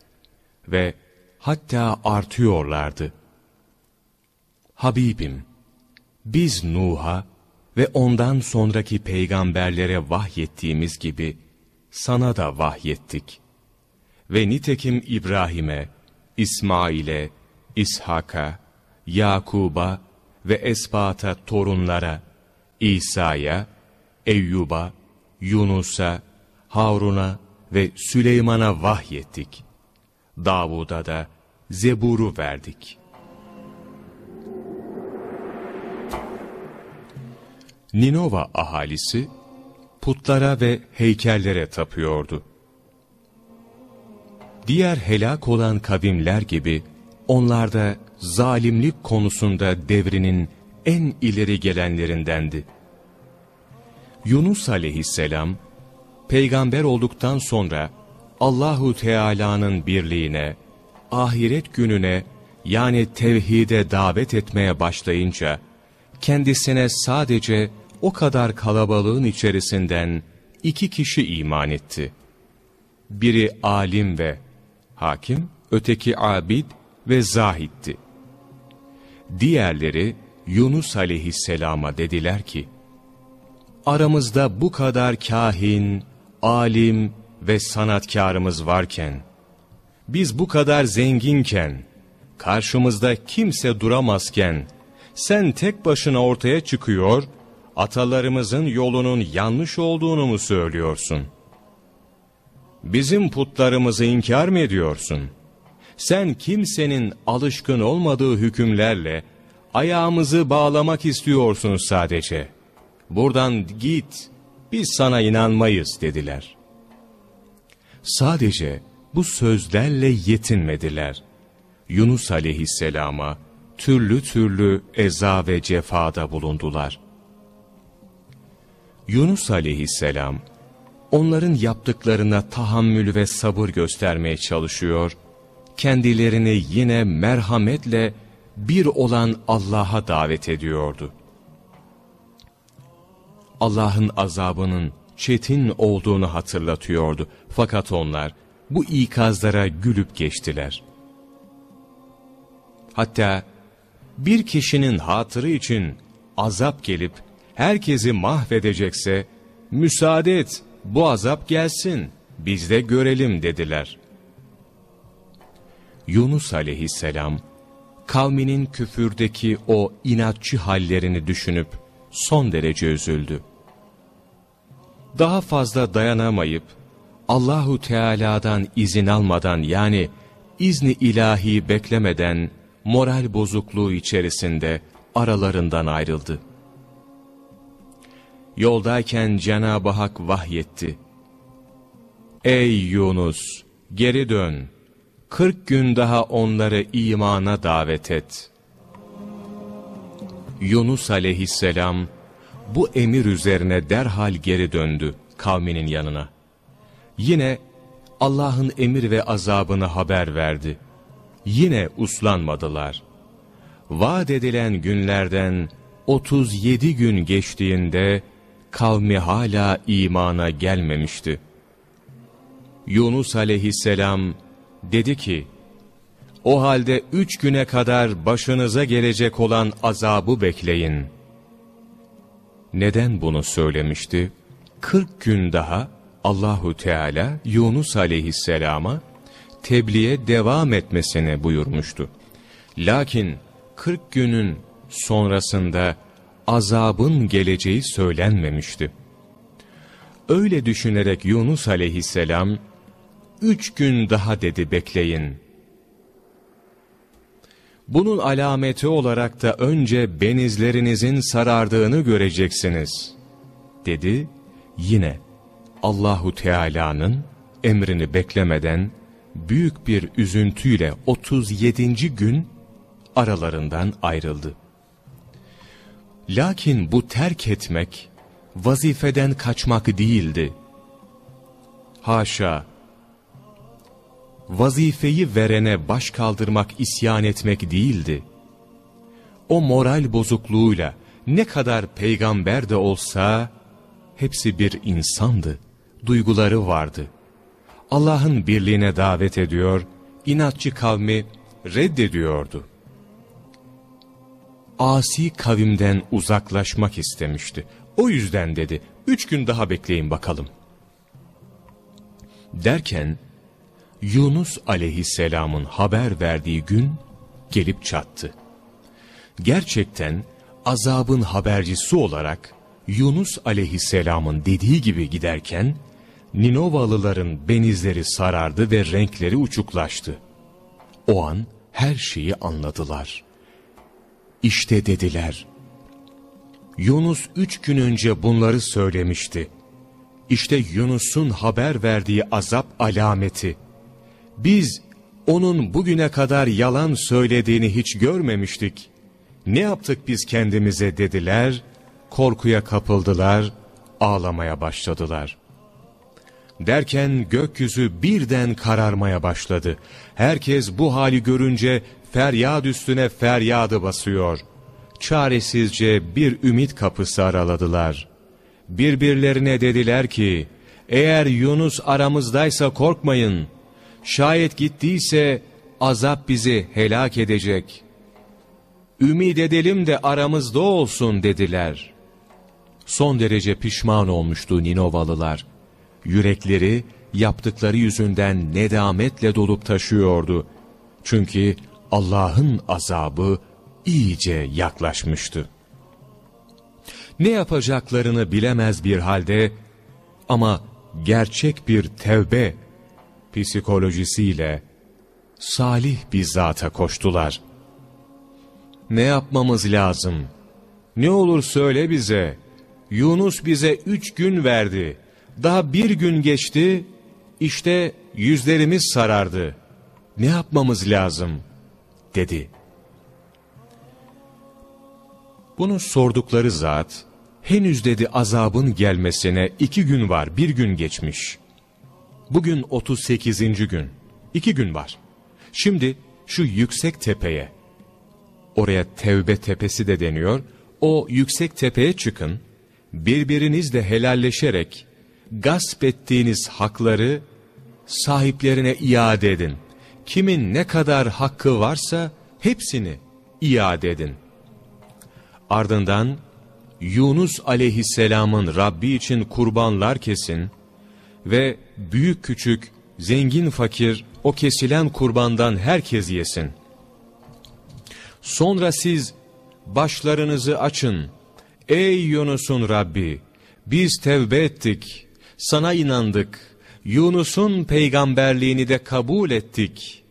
ve hatta artıyorlardı. Habibim, biz Nuh'a ve ondan sonraki peygamberlere vahyettiğimiz gibi sana da vahyettik. Ve nitekim İbrahim'e, İsmail'e, İshak'a, Yakub'a ve Esbat'a torunlara, İsa'ya, Eyyub'a, Yunus'a, Harun'a ve Süleyman'a vahyettik. Davud'a da Zebur'u verdik. Ninova ahalisi putlara ve heykellere tapıyordu. Diğer helak olan kavimler gibi onlar da zalimlik konusunda devrinin en ileri gelenlerindendi. Yunus aleyhisselam peygamber olduktan sonra Allahu Teala'nın birliğine, ahiret gününe yani tevhide davet etmeye başlayınca kendisine sadece o kadar kalabalığın içerisinden iki kişi iman etti. Biri alim ve hakim, öteki abid ve zahitti. Diğerleri Yunus aleyhisselama dediler ki, aramızda bu kadar kahin, alim ve sanatkarımız varken, biz bu kadar zenginken, karşımızda kimse duramazken, sen tek başına ortaya çıkıyor, atalarımızın yolunun yanlış olduğunu mu söylüyorsun? Bizim putlarımızı inkar mı ediyorsun? Sen kimsenin alışkın olmadığı hükümlerle ayağımızı bağlamak istiyorsun sadece. Buradan git.'' biz sana inanmayız dediler. Sadece bu sözlerle yetinmediler. Yunus aleyhisselama türlü türlü eza ve cefada bulundular. Yunus aleyhisselam, onların yaptıklarına tahammül ve sabır göstermeye çalışıyor, kendilerini yine merhametle bir olan Allah'a davet ediyordu. Allah'ın azabının çetin olduğunu hatırlatıyordu. Fakat onlar bu ikazlara gülüp geçtiler. Hatta bir kişinin hatırı için azap gelip herkesi mahvedecekse, müsaade et bu azap gelsin biz de görelim dediler. Yunus aleyhisselam, kavminin küfürdeki o inatçı hallerini düşünüp, son derece üzüldü. Daha fazla dayanamayıp Allahu Teala'dan izin almadan yani izni ilahi beklemeden moral bozukluğu içerisinde aralarından ayrıldı. Yoldayken Cenab-ı Hak vahyetti. Ey Yunus! Geri dön! Kırk gün daha onları imana davet et. Yunus aleyhisselam bu emir üzerine derhal geri döndü kavminin yanına. Yine Allah'ın emir ve azabını haber verdi. Yine uslanmadılar. Vaat edilen günlerden 37 gün geçtiğinde kavmi hala imana gelmemişti. Yunus aleyhisselam dedi ki, o halde üç güne kadar başınıza gelecek olan azabı bekleyin. Neden bunu söylemişti? Kırk gün daha Allahu Teala Yunus aleyhisselama tebliğe devam etmesini buyurmuştu. Lakin kırk günün sonrasında azabın geleceği söylenmemişti. Öyle düşünerek Yunus aleyhisselam, üç gün daha dedi bekleyin.'' Bunun alameti olarak da önce benizlerinizin sarardığını göreceksiniz. Dedi yine Allahu Teala'nın emrini beklemeden büyük bir üzüntüyle 37. gün aralarından ayrıldı. Lakin bu terk etmek vazifeden kaçmak değildi. Haşa! vazifeyi verene baş kaldırmak isyan etmek değildi. O moral bozukluğuyla ne kadar peygamber de olsa hepsi bir insandı, duyguları vardı. Allah'ın birliğine davet ediyor, inatçı kavmi reddediyordu. Asi kavimden uzaklaşmak istemişti. O yüzden dedi, üç gün daha bekleyin bakalım. Derken, Yunus aleyhisselamın haber verdiği gün gelip çattı. Gerçekten azabın habercisi olarak Yunus aleyhisselamın dediği gibi giderken, Ninovalıların benizleri sarardı ve renkleri uçuklaştı. O an her şeyi anladılar. İşte dediler, Yunus üç gün önce bunları söylemişti. İşte Yunus'un haber verdiği azap alameti.'' Biz onun bugüne kadar yalan söylediğini hiç görmemiştik. Ne yaptık biz kendimize dediler, korkuya kapıldılar, ağlamaya başladılar. Derken gökyüzü birden kararmaya başladı. Herkes bu hali görünce feryat üstüne feryadı basıyor. Çaresizce bir ümit kapısı araladılar. Birbirlerine dediler ki, eğer Yunus aramızdaysa korkmayın.'' Şayet gittiyse azap bizi helak edecek. Ümid edelim de aramızda olsun dediler. Son derece pişman olmuştu Ninovalılar. Yürekleri yaptıkları yüzünden nedametle dolup taşıyordu. Çünkü Allah'ın azabı iyice yaklaşmıştı. Ne yapacaklarını bilemez bir halde ama gerçek bir tevbe psikolojisiyle salih bir zata koştular. Ne yapmamız lazım? Ne olur söyle bize. Yunus bize üç gün verdi. Daha bir gün geçti, İşte yüzlerimiz sarardı. Ne yapmamız lazım? dedi. Bunu sordukları zat, henüz dedi azabın gelmesine iki gün var, bir gün geçmiş.'' Bugün 38. gün. İki gün var. Şimdi şu yüksek tepeye, oraya Tevbe Tepesi de deniyor, o yüksek tepeye çıkın, birbirinizle helalleşerek gasp ettiğiniz hakları sahiplerine iade edin. Kimin ne kadar hakkı varsa hepsini iade edin. Ardından Yunus aleyhisselamın Rabbi için kurbanlar kesin, ve büyük küçük, zengin fakir o kesilen kurbandan herkes yesin. Sonra siz başlarınızı açın. Ey Yunus'un Rabbi! Biz tevbe ettik, sana inandık. Yunus'un peygamberliğini de kabul ettik.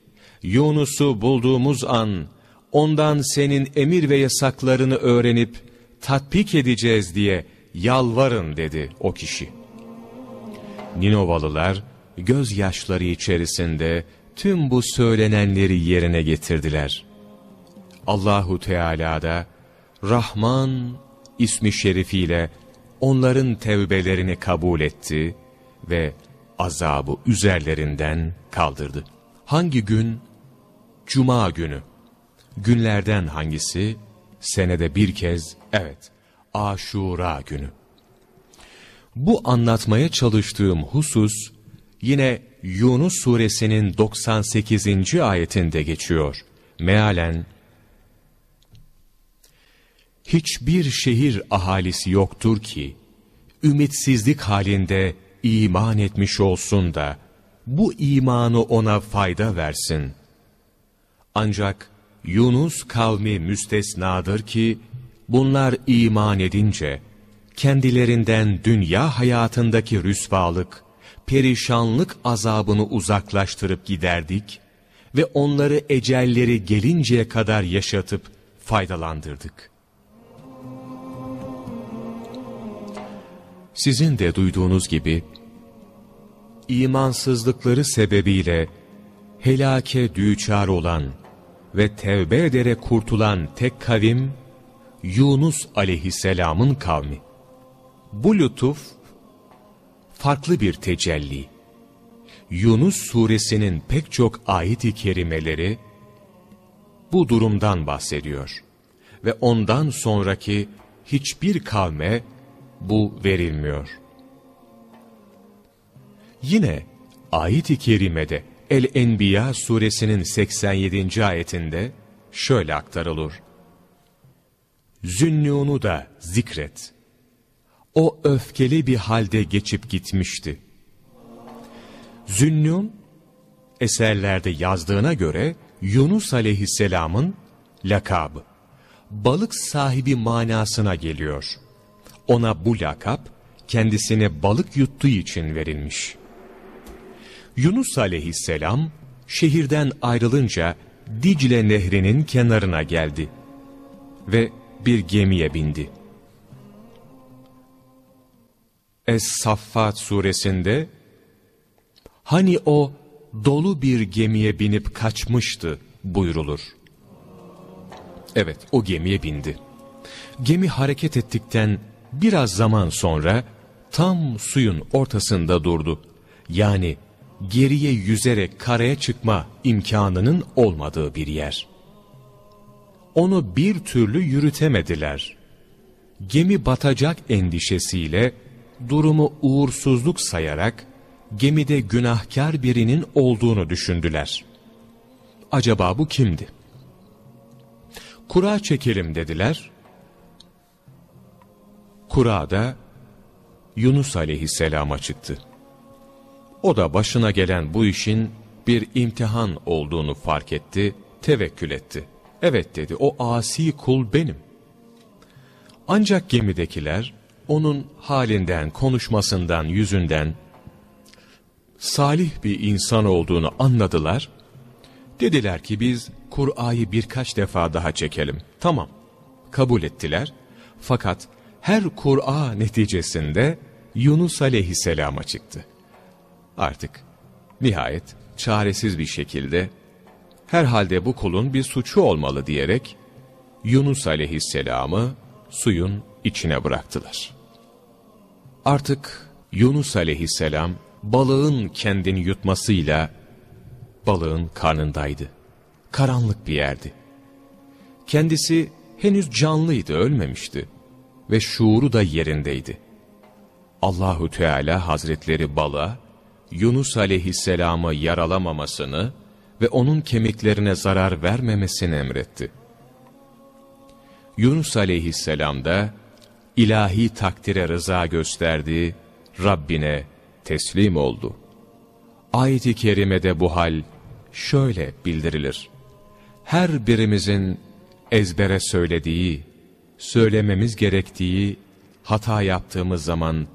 Yunus'u bulduğumuz an, ondan senin emir ve yasaklarını öğrenip tatbik edeceğiz diye yalvarın dedi o kişi.'' Ninovalılar gözyaşları içerisinde tüm bu söylenenleri yerine getirdiler. Allahu Teala da Rahman ismi şerifiyle onların tevbelerini kabul etti ve azabı üzerlerinden kaldırdı. Hangi gün? Cuma günü. Günlerden hangisi? Senede bir kez, evet, Aşura günü. Bu anlatmaya çalıştığım husus yine Yunus suresinin 98. ayetinde geçiyor. Mealen Hiçbir şehir ahalisi yoktur ki ümitsizlik halinde iman etmiş olsun da bu imanı ona fayda versin. Ancak Yunus kavmi müstesnadır ki bunlar iman edince kendilerinden dünya hayatındaki rüsvalık, perişanlık azabını uzaklaştırıp giderdik ve onları ecelleri gelinceye kadar yaşatıp faydalandırdık. Sizin de duyduğunuz gibi, imansızlıkları sebebiyle helake düçar olan ve tevbe ederek kurtulan tek kavim, Yunus aleyhisselamın kavmi. Bu lütuf farklı bir tecelli. Yunus suresinin pek çok ayet-i kerimeleri bu durumdan bahsediyor. Ve ondan sonraki hiçbir kavme bu verilmiyor. Yine ayet-i kerimede El-Enbiya suresinin 87. ayetinde şöyle aktarılır. Zünnûn'u da zikret o öfkeli bir halde geçip gitmişti. Zünnun eserlerde yazdığına göre Yunus aleyhisselamın lakabı balık sahibi manasına geliyor. Ona bu lakap kendisine balık yuttuğu için verilmiş. Yunus aleyhisselam şehirden ayrılınca Dicle nehrinin kenarına geldi ve bir gemiye bindi. Es-Saffat suresinde hani o dolu bir gemiye binip kaçmıştı buyurulur. Evet o gemiye bindi. Gemi hareket ettikten biraz zaman sonra tam suyun ortasında durdu. Yani geriye yüzerek karaya çıkma imkanının olmadığı bir yer. Onu bir türlü yürütemediler. Gemi batacak endişesiyle durumu uğursuzluk sayarak gemide günahkar birinin olduğunu düşündüler. Acaba bu kimdi? Kura çekelim dediler. Kura da Yunus aleyhisselama çıktı. O da başına gelen bu işin bir imtihan olduğunu fark etti, tevekkül etti. Evet dedi, o asi kul benim. Ancak gemidekiler, onun halinden, konuşmasından, yüzünden salih bir insan olduğunu anladılar. Dediler ki biz Kur'a'yı birkaç defa daha çekelim. Tamam, kabul ettiler. Fakat her Kur'a neticesinde Yunus aleyhisselama çıktı. Artık nihayet çaresiz bir şekilde herhalde bu kulun bir suçu olmalı diyerek Yunus aleyhisselamı suyun içine bıraktılar. Artık Yunus aleyhisselam balığın kendini yutmasıyla balığın karnındaydı. Karanlık bir yerdi. Kendisi henüz canlıydı, ölmemişti ve şuuru da yerindeydi. Allahu Teala Hazretleri balığa Yunus aleyhisselamı yaralamamasını ve onun kemiklerine zarar vermemesini emretti. Yunus aleyhisselam da ilahi takdire rıza gösterdi, Rabbine teslim oldu. Ayet-i Kerime'de bu hal şöyle bildirilir. Her birimizin ezbere söylediği, söylememiz gerektiği, hata yaptığımız zaman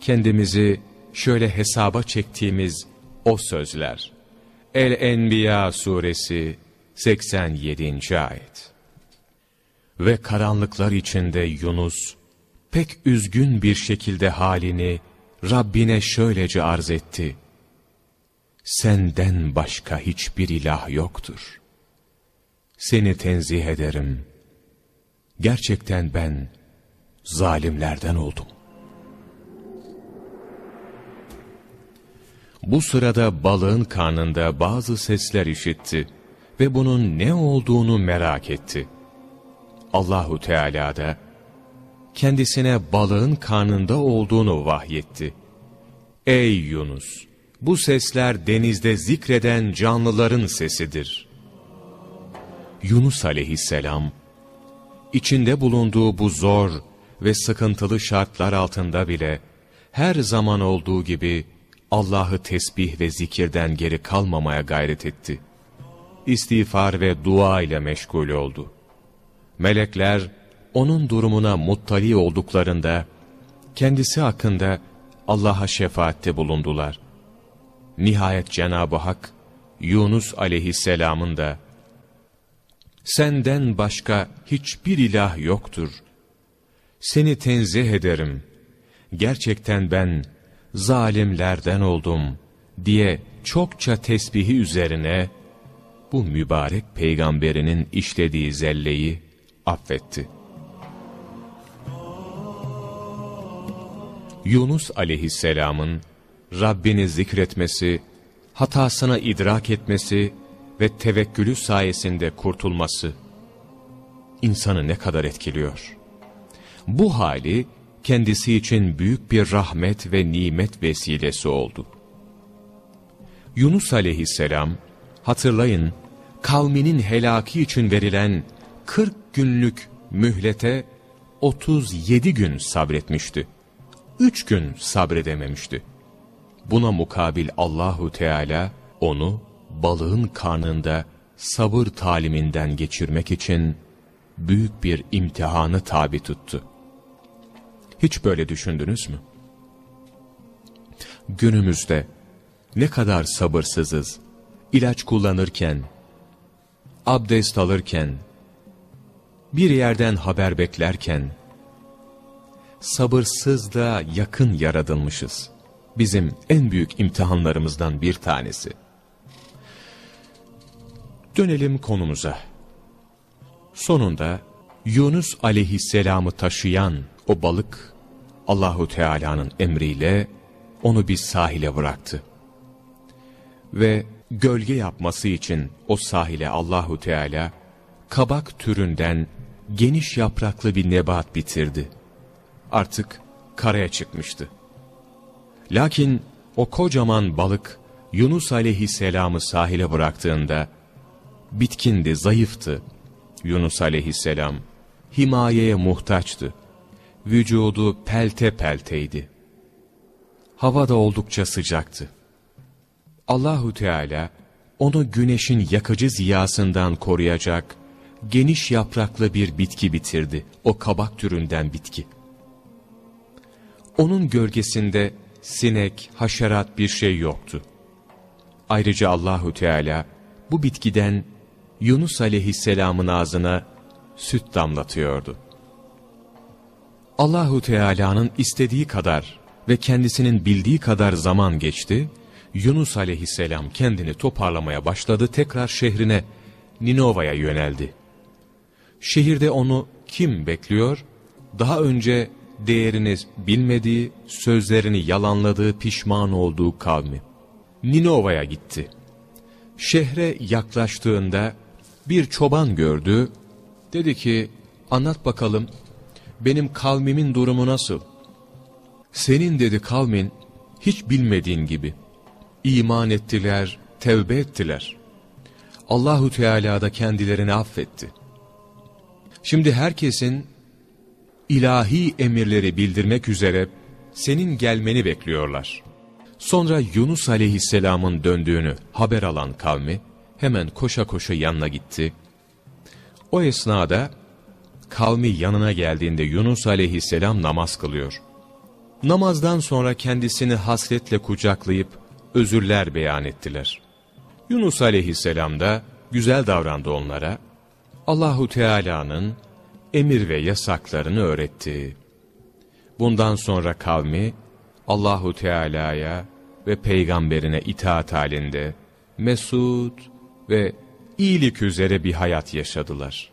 kendimizi şöyle hesaba çektiğimiz o sözler. El-Enbiya suresi 87. ayet. Ve karanlıklar içinde Yunus pek üzgün bir şekilde halini Rabbine şöylece arz etti. Senden başka hiçbir ilah yoktur. Seni tenzih ederim. Gerçekten ben zalimlerden oldum. Bu sırada balığın karnında bazı sesler işitti ve bunun ne olduğunu merak etti. Allahu Teala da kendisine balığın karnında olduğunu vahyetti. Ey Yunus! Bu sesler denizde zikreden canlıların sesidir. Yunus aleyhisselam, içinde bulunduğu bu zor ve sıkıntılı şartlar altında bile, her zaman olduğu gibi Allah'ı tesbih ve zikirden geri kalmamaya gayret etti. İstiğfar ve dua ile meşgul oldu. Melekler, onun durumuna muttali olduklarında, kendisi hakkında Allah'a şefaatte bulundular. Nihayet Cenab-ı Hak, Yunus aleyhisselamın da, Senden başka hiçbir ilah yoktur. Seni tenzih ederim. Gerçekten ben zalimlerden oldum diye çokça tesbihi üzerine bu mübarek peygamberinin işlediği zelleyi affetti. Yunus aleyhisselamın Rabbini zikretmesi, hatasına idrak etmesi ve tevekkülü sayesinde kurtulması insanı ne kadar etkiliyor. Bu hali kendisi için büyük bir rahmet ve nimet vesilesi oldu. Yunus aleyhisselam, hatırlayın, kavminin helaki için verilen 40 günlük mühlete 37 gün sabretmişti üç gün sabredememişti. Buna mukabil Allahu Teala onu balığın karnında sabır taliminden geçirmek için büyük bir imtihanı tabi tuttu. Hiç böyle düşündünüz mü? Günümüzde ne kadar sabırsızız, ilaç kullanırken, abdest alırken, bir yerden haber beklerken, sabırsızlığa yakın yaratılmışız. Bizim en büyük imtihanlarımızdan bir tanesi. Dönelim konumuza. Sonunda Yunus aleyhisselamı taşıyan o balık Allahu Teala'nın emriyle onu bir sahile bıraktı. Ve gölge yapması için o sahile Allahu Teala kabak türünden geniş yapraklı bir nebat bitirdi artık karaya çıkmıştı. Lakin o kocaman balık Yunus aleyhisselamı sahile bıraktığında bitkindi, zayıftı. Yunus aleyhisselam himayeye muhtaçtı. Vücudu pelte pelteydi. Hava da oldukça sıcaktı. Allahu Teala onu güneşin yakıcı ziyasından koruyacak geniş yapraklı bir bitki bitirdi. O kabak türünden bitki. Onun gölgesinde sinek, haşerat bir şey yoktu. Ayrıca Allahu Teala bu bitkiden Yunus aleyhisselamın ağzına süt damlatıyordu. Allahu Teala'nın istediği kadar ve kendisinin bildiği kadar zaman geçti. Yunus aleyhisselam kendini toparlamaya başladı. Tekrar şehrine Ninova'ya yöneldi. Şehirde onu kim bekliyor? Daha önce değeriniz bilmediği, sözlerini yalanladığı pişman olduğu kavmi. Ninova'ya gitti. Şehre yaklaştığında bir çoban gördü. Dedi ki, anlat bakalım benim kavmimin durumu nasıl? Senin dedi kavmin hiç bilmediğin gibi. İman ettiler, tevbe ettiler. Allahu Teala da kendilerini affetti. Şimdi herkesin ilahi emirleri bildirmek üzere senin gelmeni bekliyorlar. Sonra Yunus aleyhisselamın döndüğünü haber alan kavmi hemen koşa koşa yanına gitti. O esnada kavmi yanına geldiğinde Yunus aleyhisselam namaz kılıyor. Namazdan sonra kendisini hasretle kucaklayıp özürler beyan ettiler. Yunus aleyhisselam da güzel davrandı onlara. Allahu Teala'nın emir ve yasaklarını öğretti. Bundan sonra kavmi Allahu Teala'ya ve peygamberine itaat halinde mesut ve iyilik üzere bir hayat yaşadılar.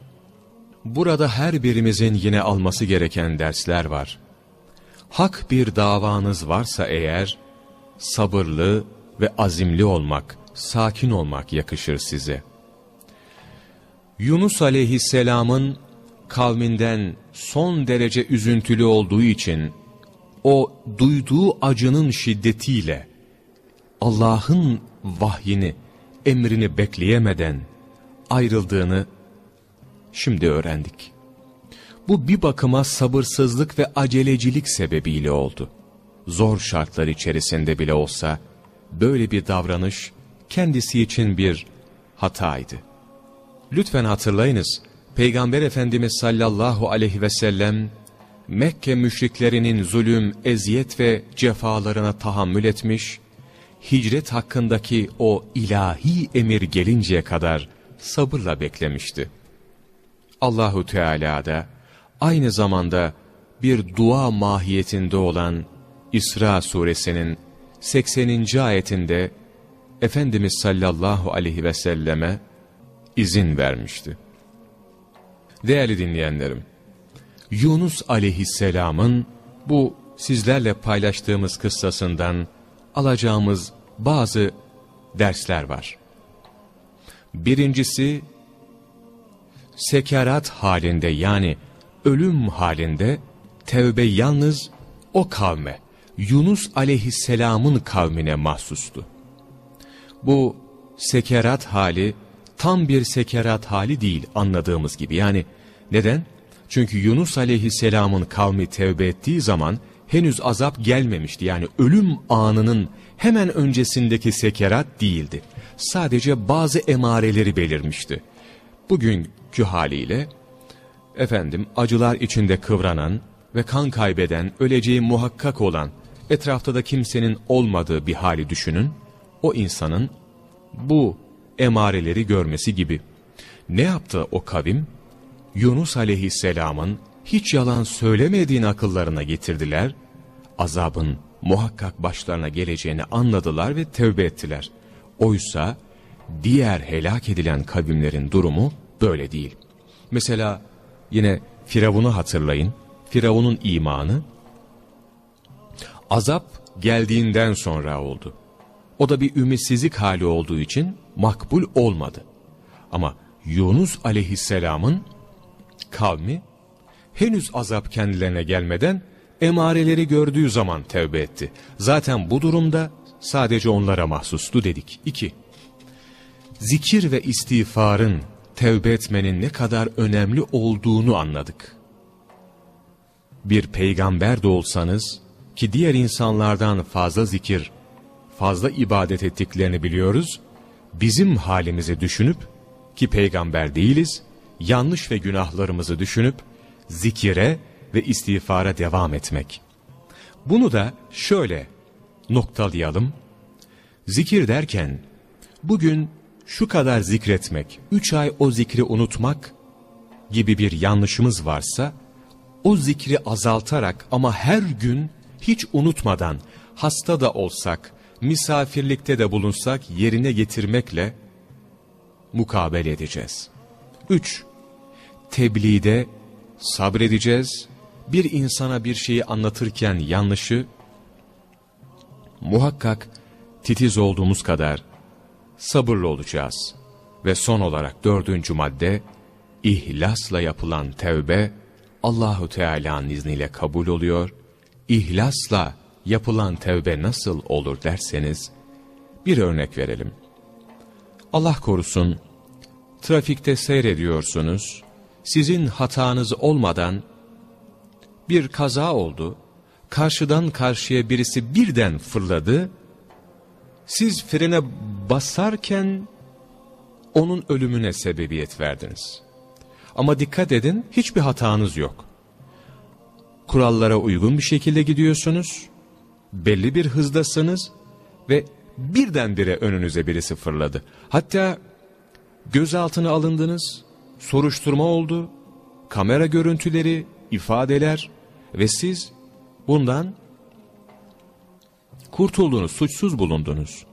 Burada her birimizin yine alması gereken dersler var. Hak bir davanız varsa eğer, sabırlı ve azimli olmak, sakin olmak yakışır size. Yunus aleyhisselamın kavminden son derece üzüntülü olduğu için o duyduğu acının şiddetiyle Allah'ın vahyini, emrini bekleyemeden ayrıldığını şimdi öğrendik. Bu bir bakıma sabırsızlık ve acelecilik sebebiyle oldu. Zor şartlar içerisinde bile olsa böyle bir davranış kendisi için bir hataydı. Lütfen hatırlayınız, Peygamber Efendimiz sallallahu aleyhi ve sellem, Mekke müşriklerinin zulüm, eziyet ve cefalarına tahammül etmiş, hicret hakkındaki o ilahi emir gelinceye kadar sabırla beklemişti. Allahu Teala da aynı zamanda bir dua mahiyetinde olan İsra suresinin 80. ayetinde Efendimiz sallallahu aleyhi ve selleme izin vermişti. Değerli dinleyenlerim, Yunus aleyhisselamın bu sizlerle paylaştığımız kıssasından alacağımız bazı dersler var. Birincisi, sekerat halinde yani ölüm halinde tevbe yalnız o kavme, Yunus aleyhisselamın kavmine mahsustu. Bu sekerat hali tam bir sekerat hali değil anladığımız gibi. Yani neden? Çünkü Yunus aleyhisselamın kavmi tevbe ettiği zaman henüz azap gelmemişti. Yani ölüm anının hemen öncesindeki sekerat değildi. Sadece bazı emareleri belirmişti. Bugünkü haliyle efendim acılar içinde kıvranan ve kan kaybeden, öleceği muhakkak olan, etrafta da kimsenin olmadığı bir hali düşünün. O insanın bu emareleri görmesi gibi. Ne yaptı o kavim? Yunus aleyhisselamın hiç yalan söylemediğini akıllarına getirdiler. Azabın muhakkak başlarına geleceğini anladılar ve tövbe ettiler. Oysa diğer helak edilen kavimlerin durumu böyle değil. Mesela yine Firavun'u hatırlayın. Firavun'un imanı azap geldiğinden sonra oldu. O da bir ümitsizlik hali olduğu için makbul olmadı. Ama Yunus aleyhisselamın kavmi henüz azap kendilerine gelmeden emareleri gördüğü zaman tevbe etti. Zaten bu durumda sadece onlara mahsustu dedik. 2. Zikir ve istiğfarın tevbe etmenin ne kadar önemli olduğunu anladık. Bir peygamber de olsanız ki diğer insanlardan fazla zikir, fazla ibadet ettiklerini biliyoruz, bizim halimizi düşünüp ki peygamber değiliz, yanlış ve günahlarımızı düşünüp zikire ve istiğfara devam etmek. Bunu da şöyle noktalayalım. Zikir derken bugün şu kadar zikretmek, üç ay o zikri unutmak gibi bir yanlışımız varsa o zikri azaltarak ama her gün hiç unutmadan hasta da olsak, misafirlikte de bulunsak yerine getirmekle mukabele edeceğiz. 3. Tebliğde sabredeceğiz. Bir insana bir şeyi anlatırken yanlışı muhakkak titiz olduğumuz kadar sabırlı olacağız. Ve son olarak dördüncü madde ihlasla yapılan tevbe Allahu Teala'nın izniyle kabul oluyor. İhlasla yapılan tevbe nasıl olur derseniz, bir örnek verelim. Allah korusun, trafikte seyrediyorsunuz, sizin hatanız olmadan bir kaza oldu, karşıdan karşıya birisi birden fırladı, siz frene basarken onun ölümüne sebebiyet verdiniz. Ama dikkat edin, hiçbir hatanız yok. Kurallara uygun bir şekilde gidiyorsunuz, belli bir hızdasınız ve birdenbire önünüze birisi fırladı. Hatta gözaltına alındınız, soruşturma oldu, kamera görüntüleri, ifadeler ve siz bundan kurtuldunuz, suçsuz bulundunuz.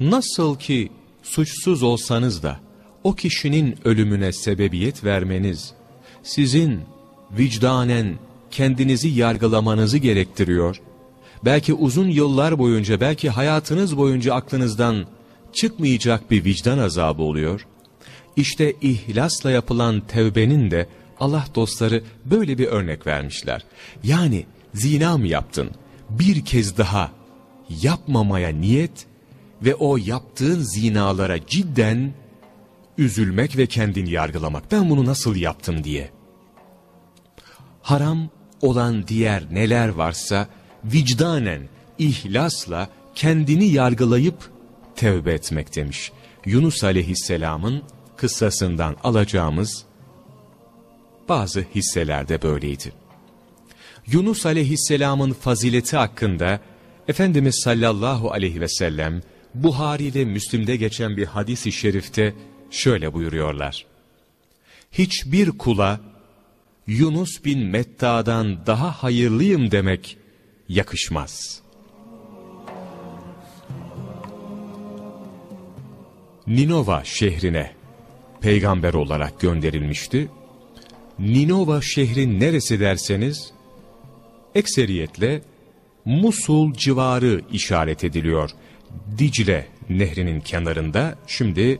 Nasıl ki suçsuz olsanız da o kişinin ölümüne sebebiyet vermeniz, sizin vicdanen kendinizi yargılamanızı gerektiriyor belki uzun yıllar boyunca, belki hayatınız boyunca aklınızdan çıkmayacak bir vicdan azabı oluyor. İşte ihlasla yapılan tevbenin de Allah dostları böyle bir örnek vermişler. Yani zina mı yaptın? Bir kez daha yapmamaya niyet ve o yaptığın zinalara cidden üzülmek ve kendini yargılamak. Ben bunu nasıl yaptım diye. Haram olan diğer neler varsa vicdanen, ihlasla kendini yargılayıp tevbe etmek demiş. Yunus aleyhisselamın kıssasından alacağımız bazı hisselerde böyleydi. Yunus aleyhisselamın fazileti hakkında Efendimiz sallallahu aleyhi ve sellem Buhari ve Müslim'de geçen bir hadis-i şerifte şöyle buyuruyorlar. Hiçbir kula Yunus bin Metta'dan daha hayırlıyım demek yakışmaz. Ninova şehrine peygamber olarak gönderilmişti. Ninova şehrin neresi derseniz, ekseriyetle Musul civarı işaret ediliyor. Dicle nehrinin kenarında, şimdi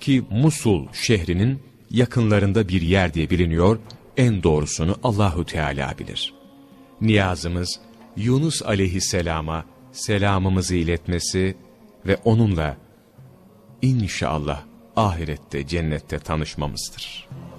ki Musul şehrinin yakınlarında bir yer diye biliniyor. En doğrusunu Allahu Teala bilir. Niyazımız, Yunus aleyhisselama selamımızı iletmesi ve onunla inşallah ahirette cennette tanışmamızdır.''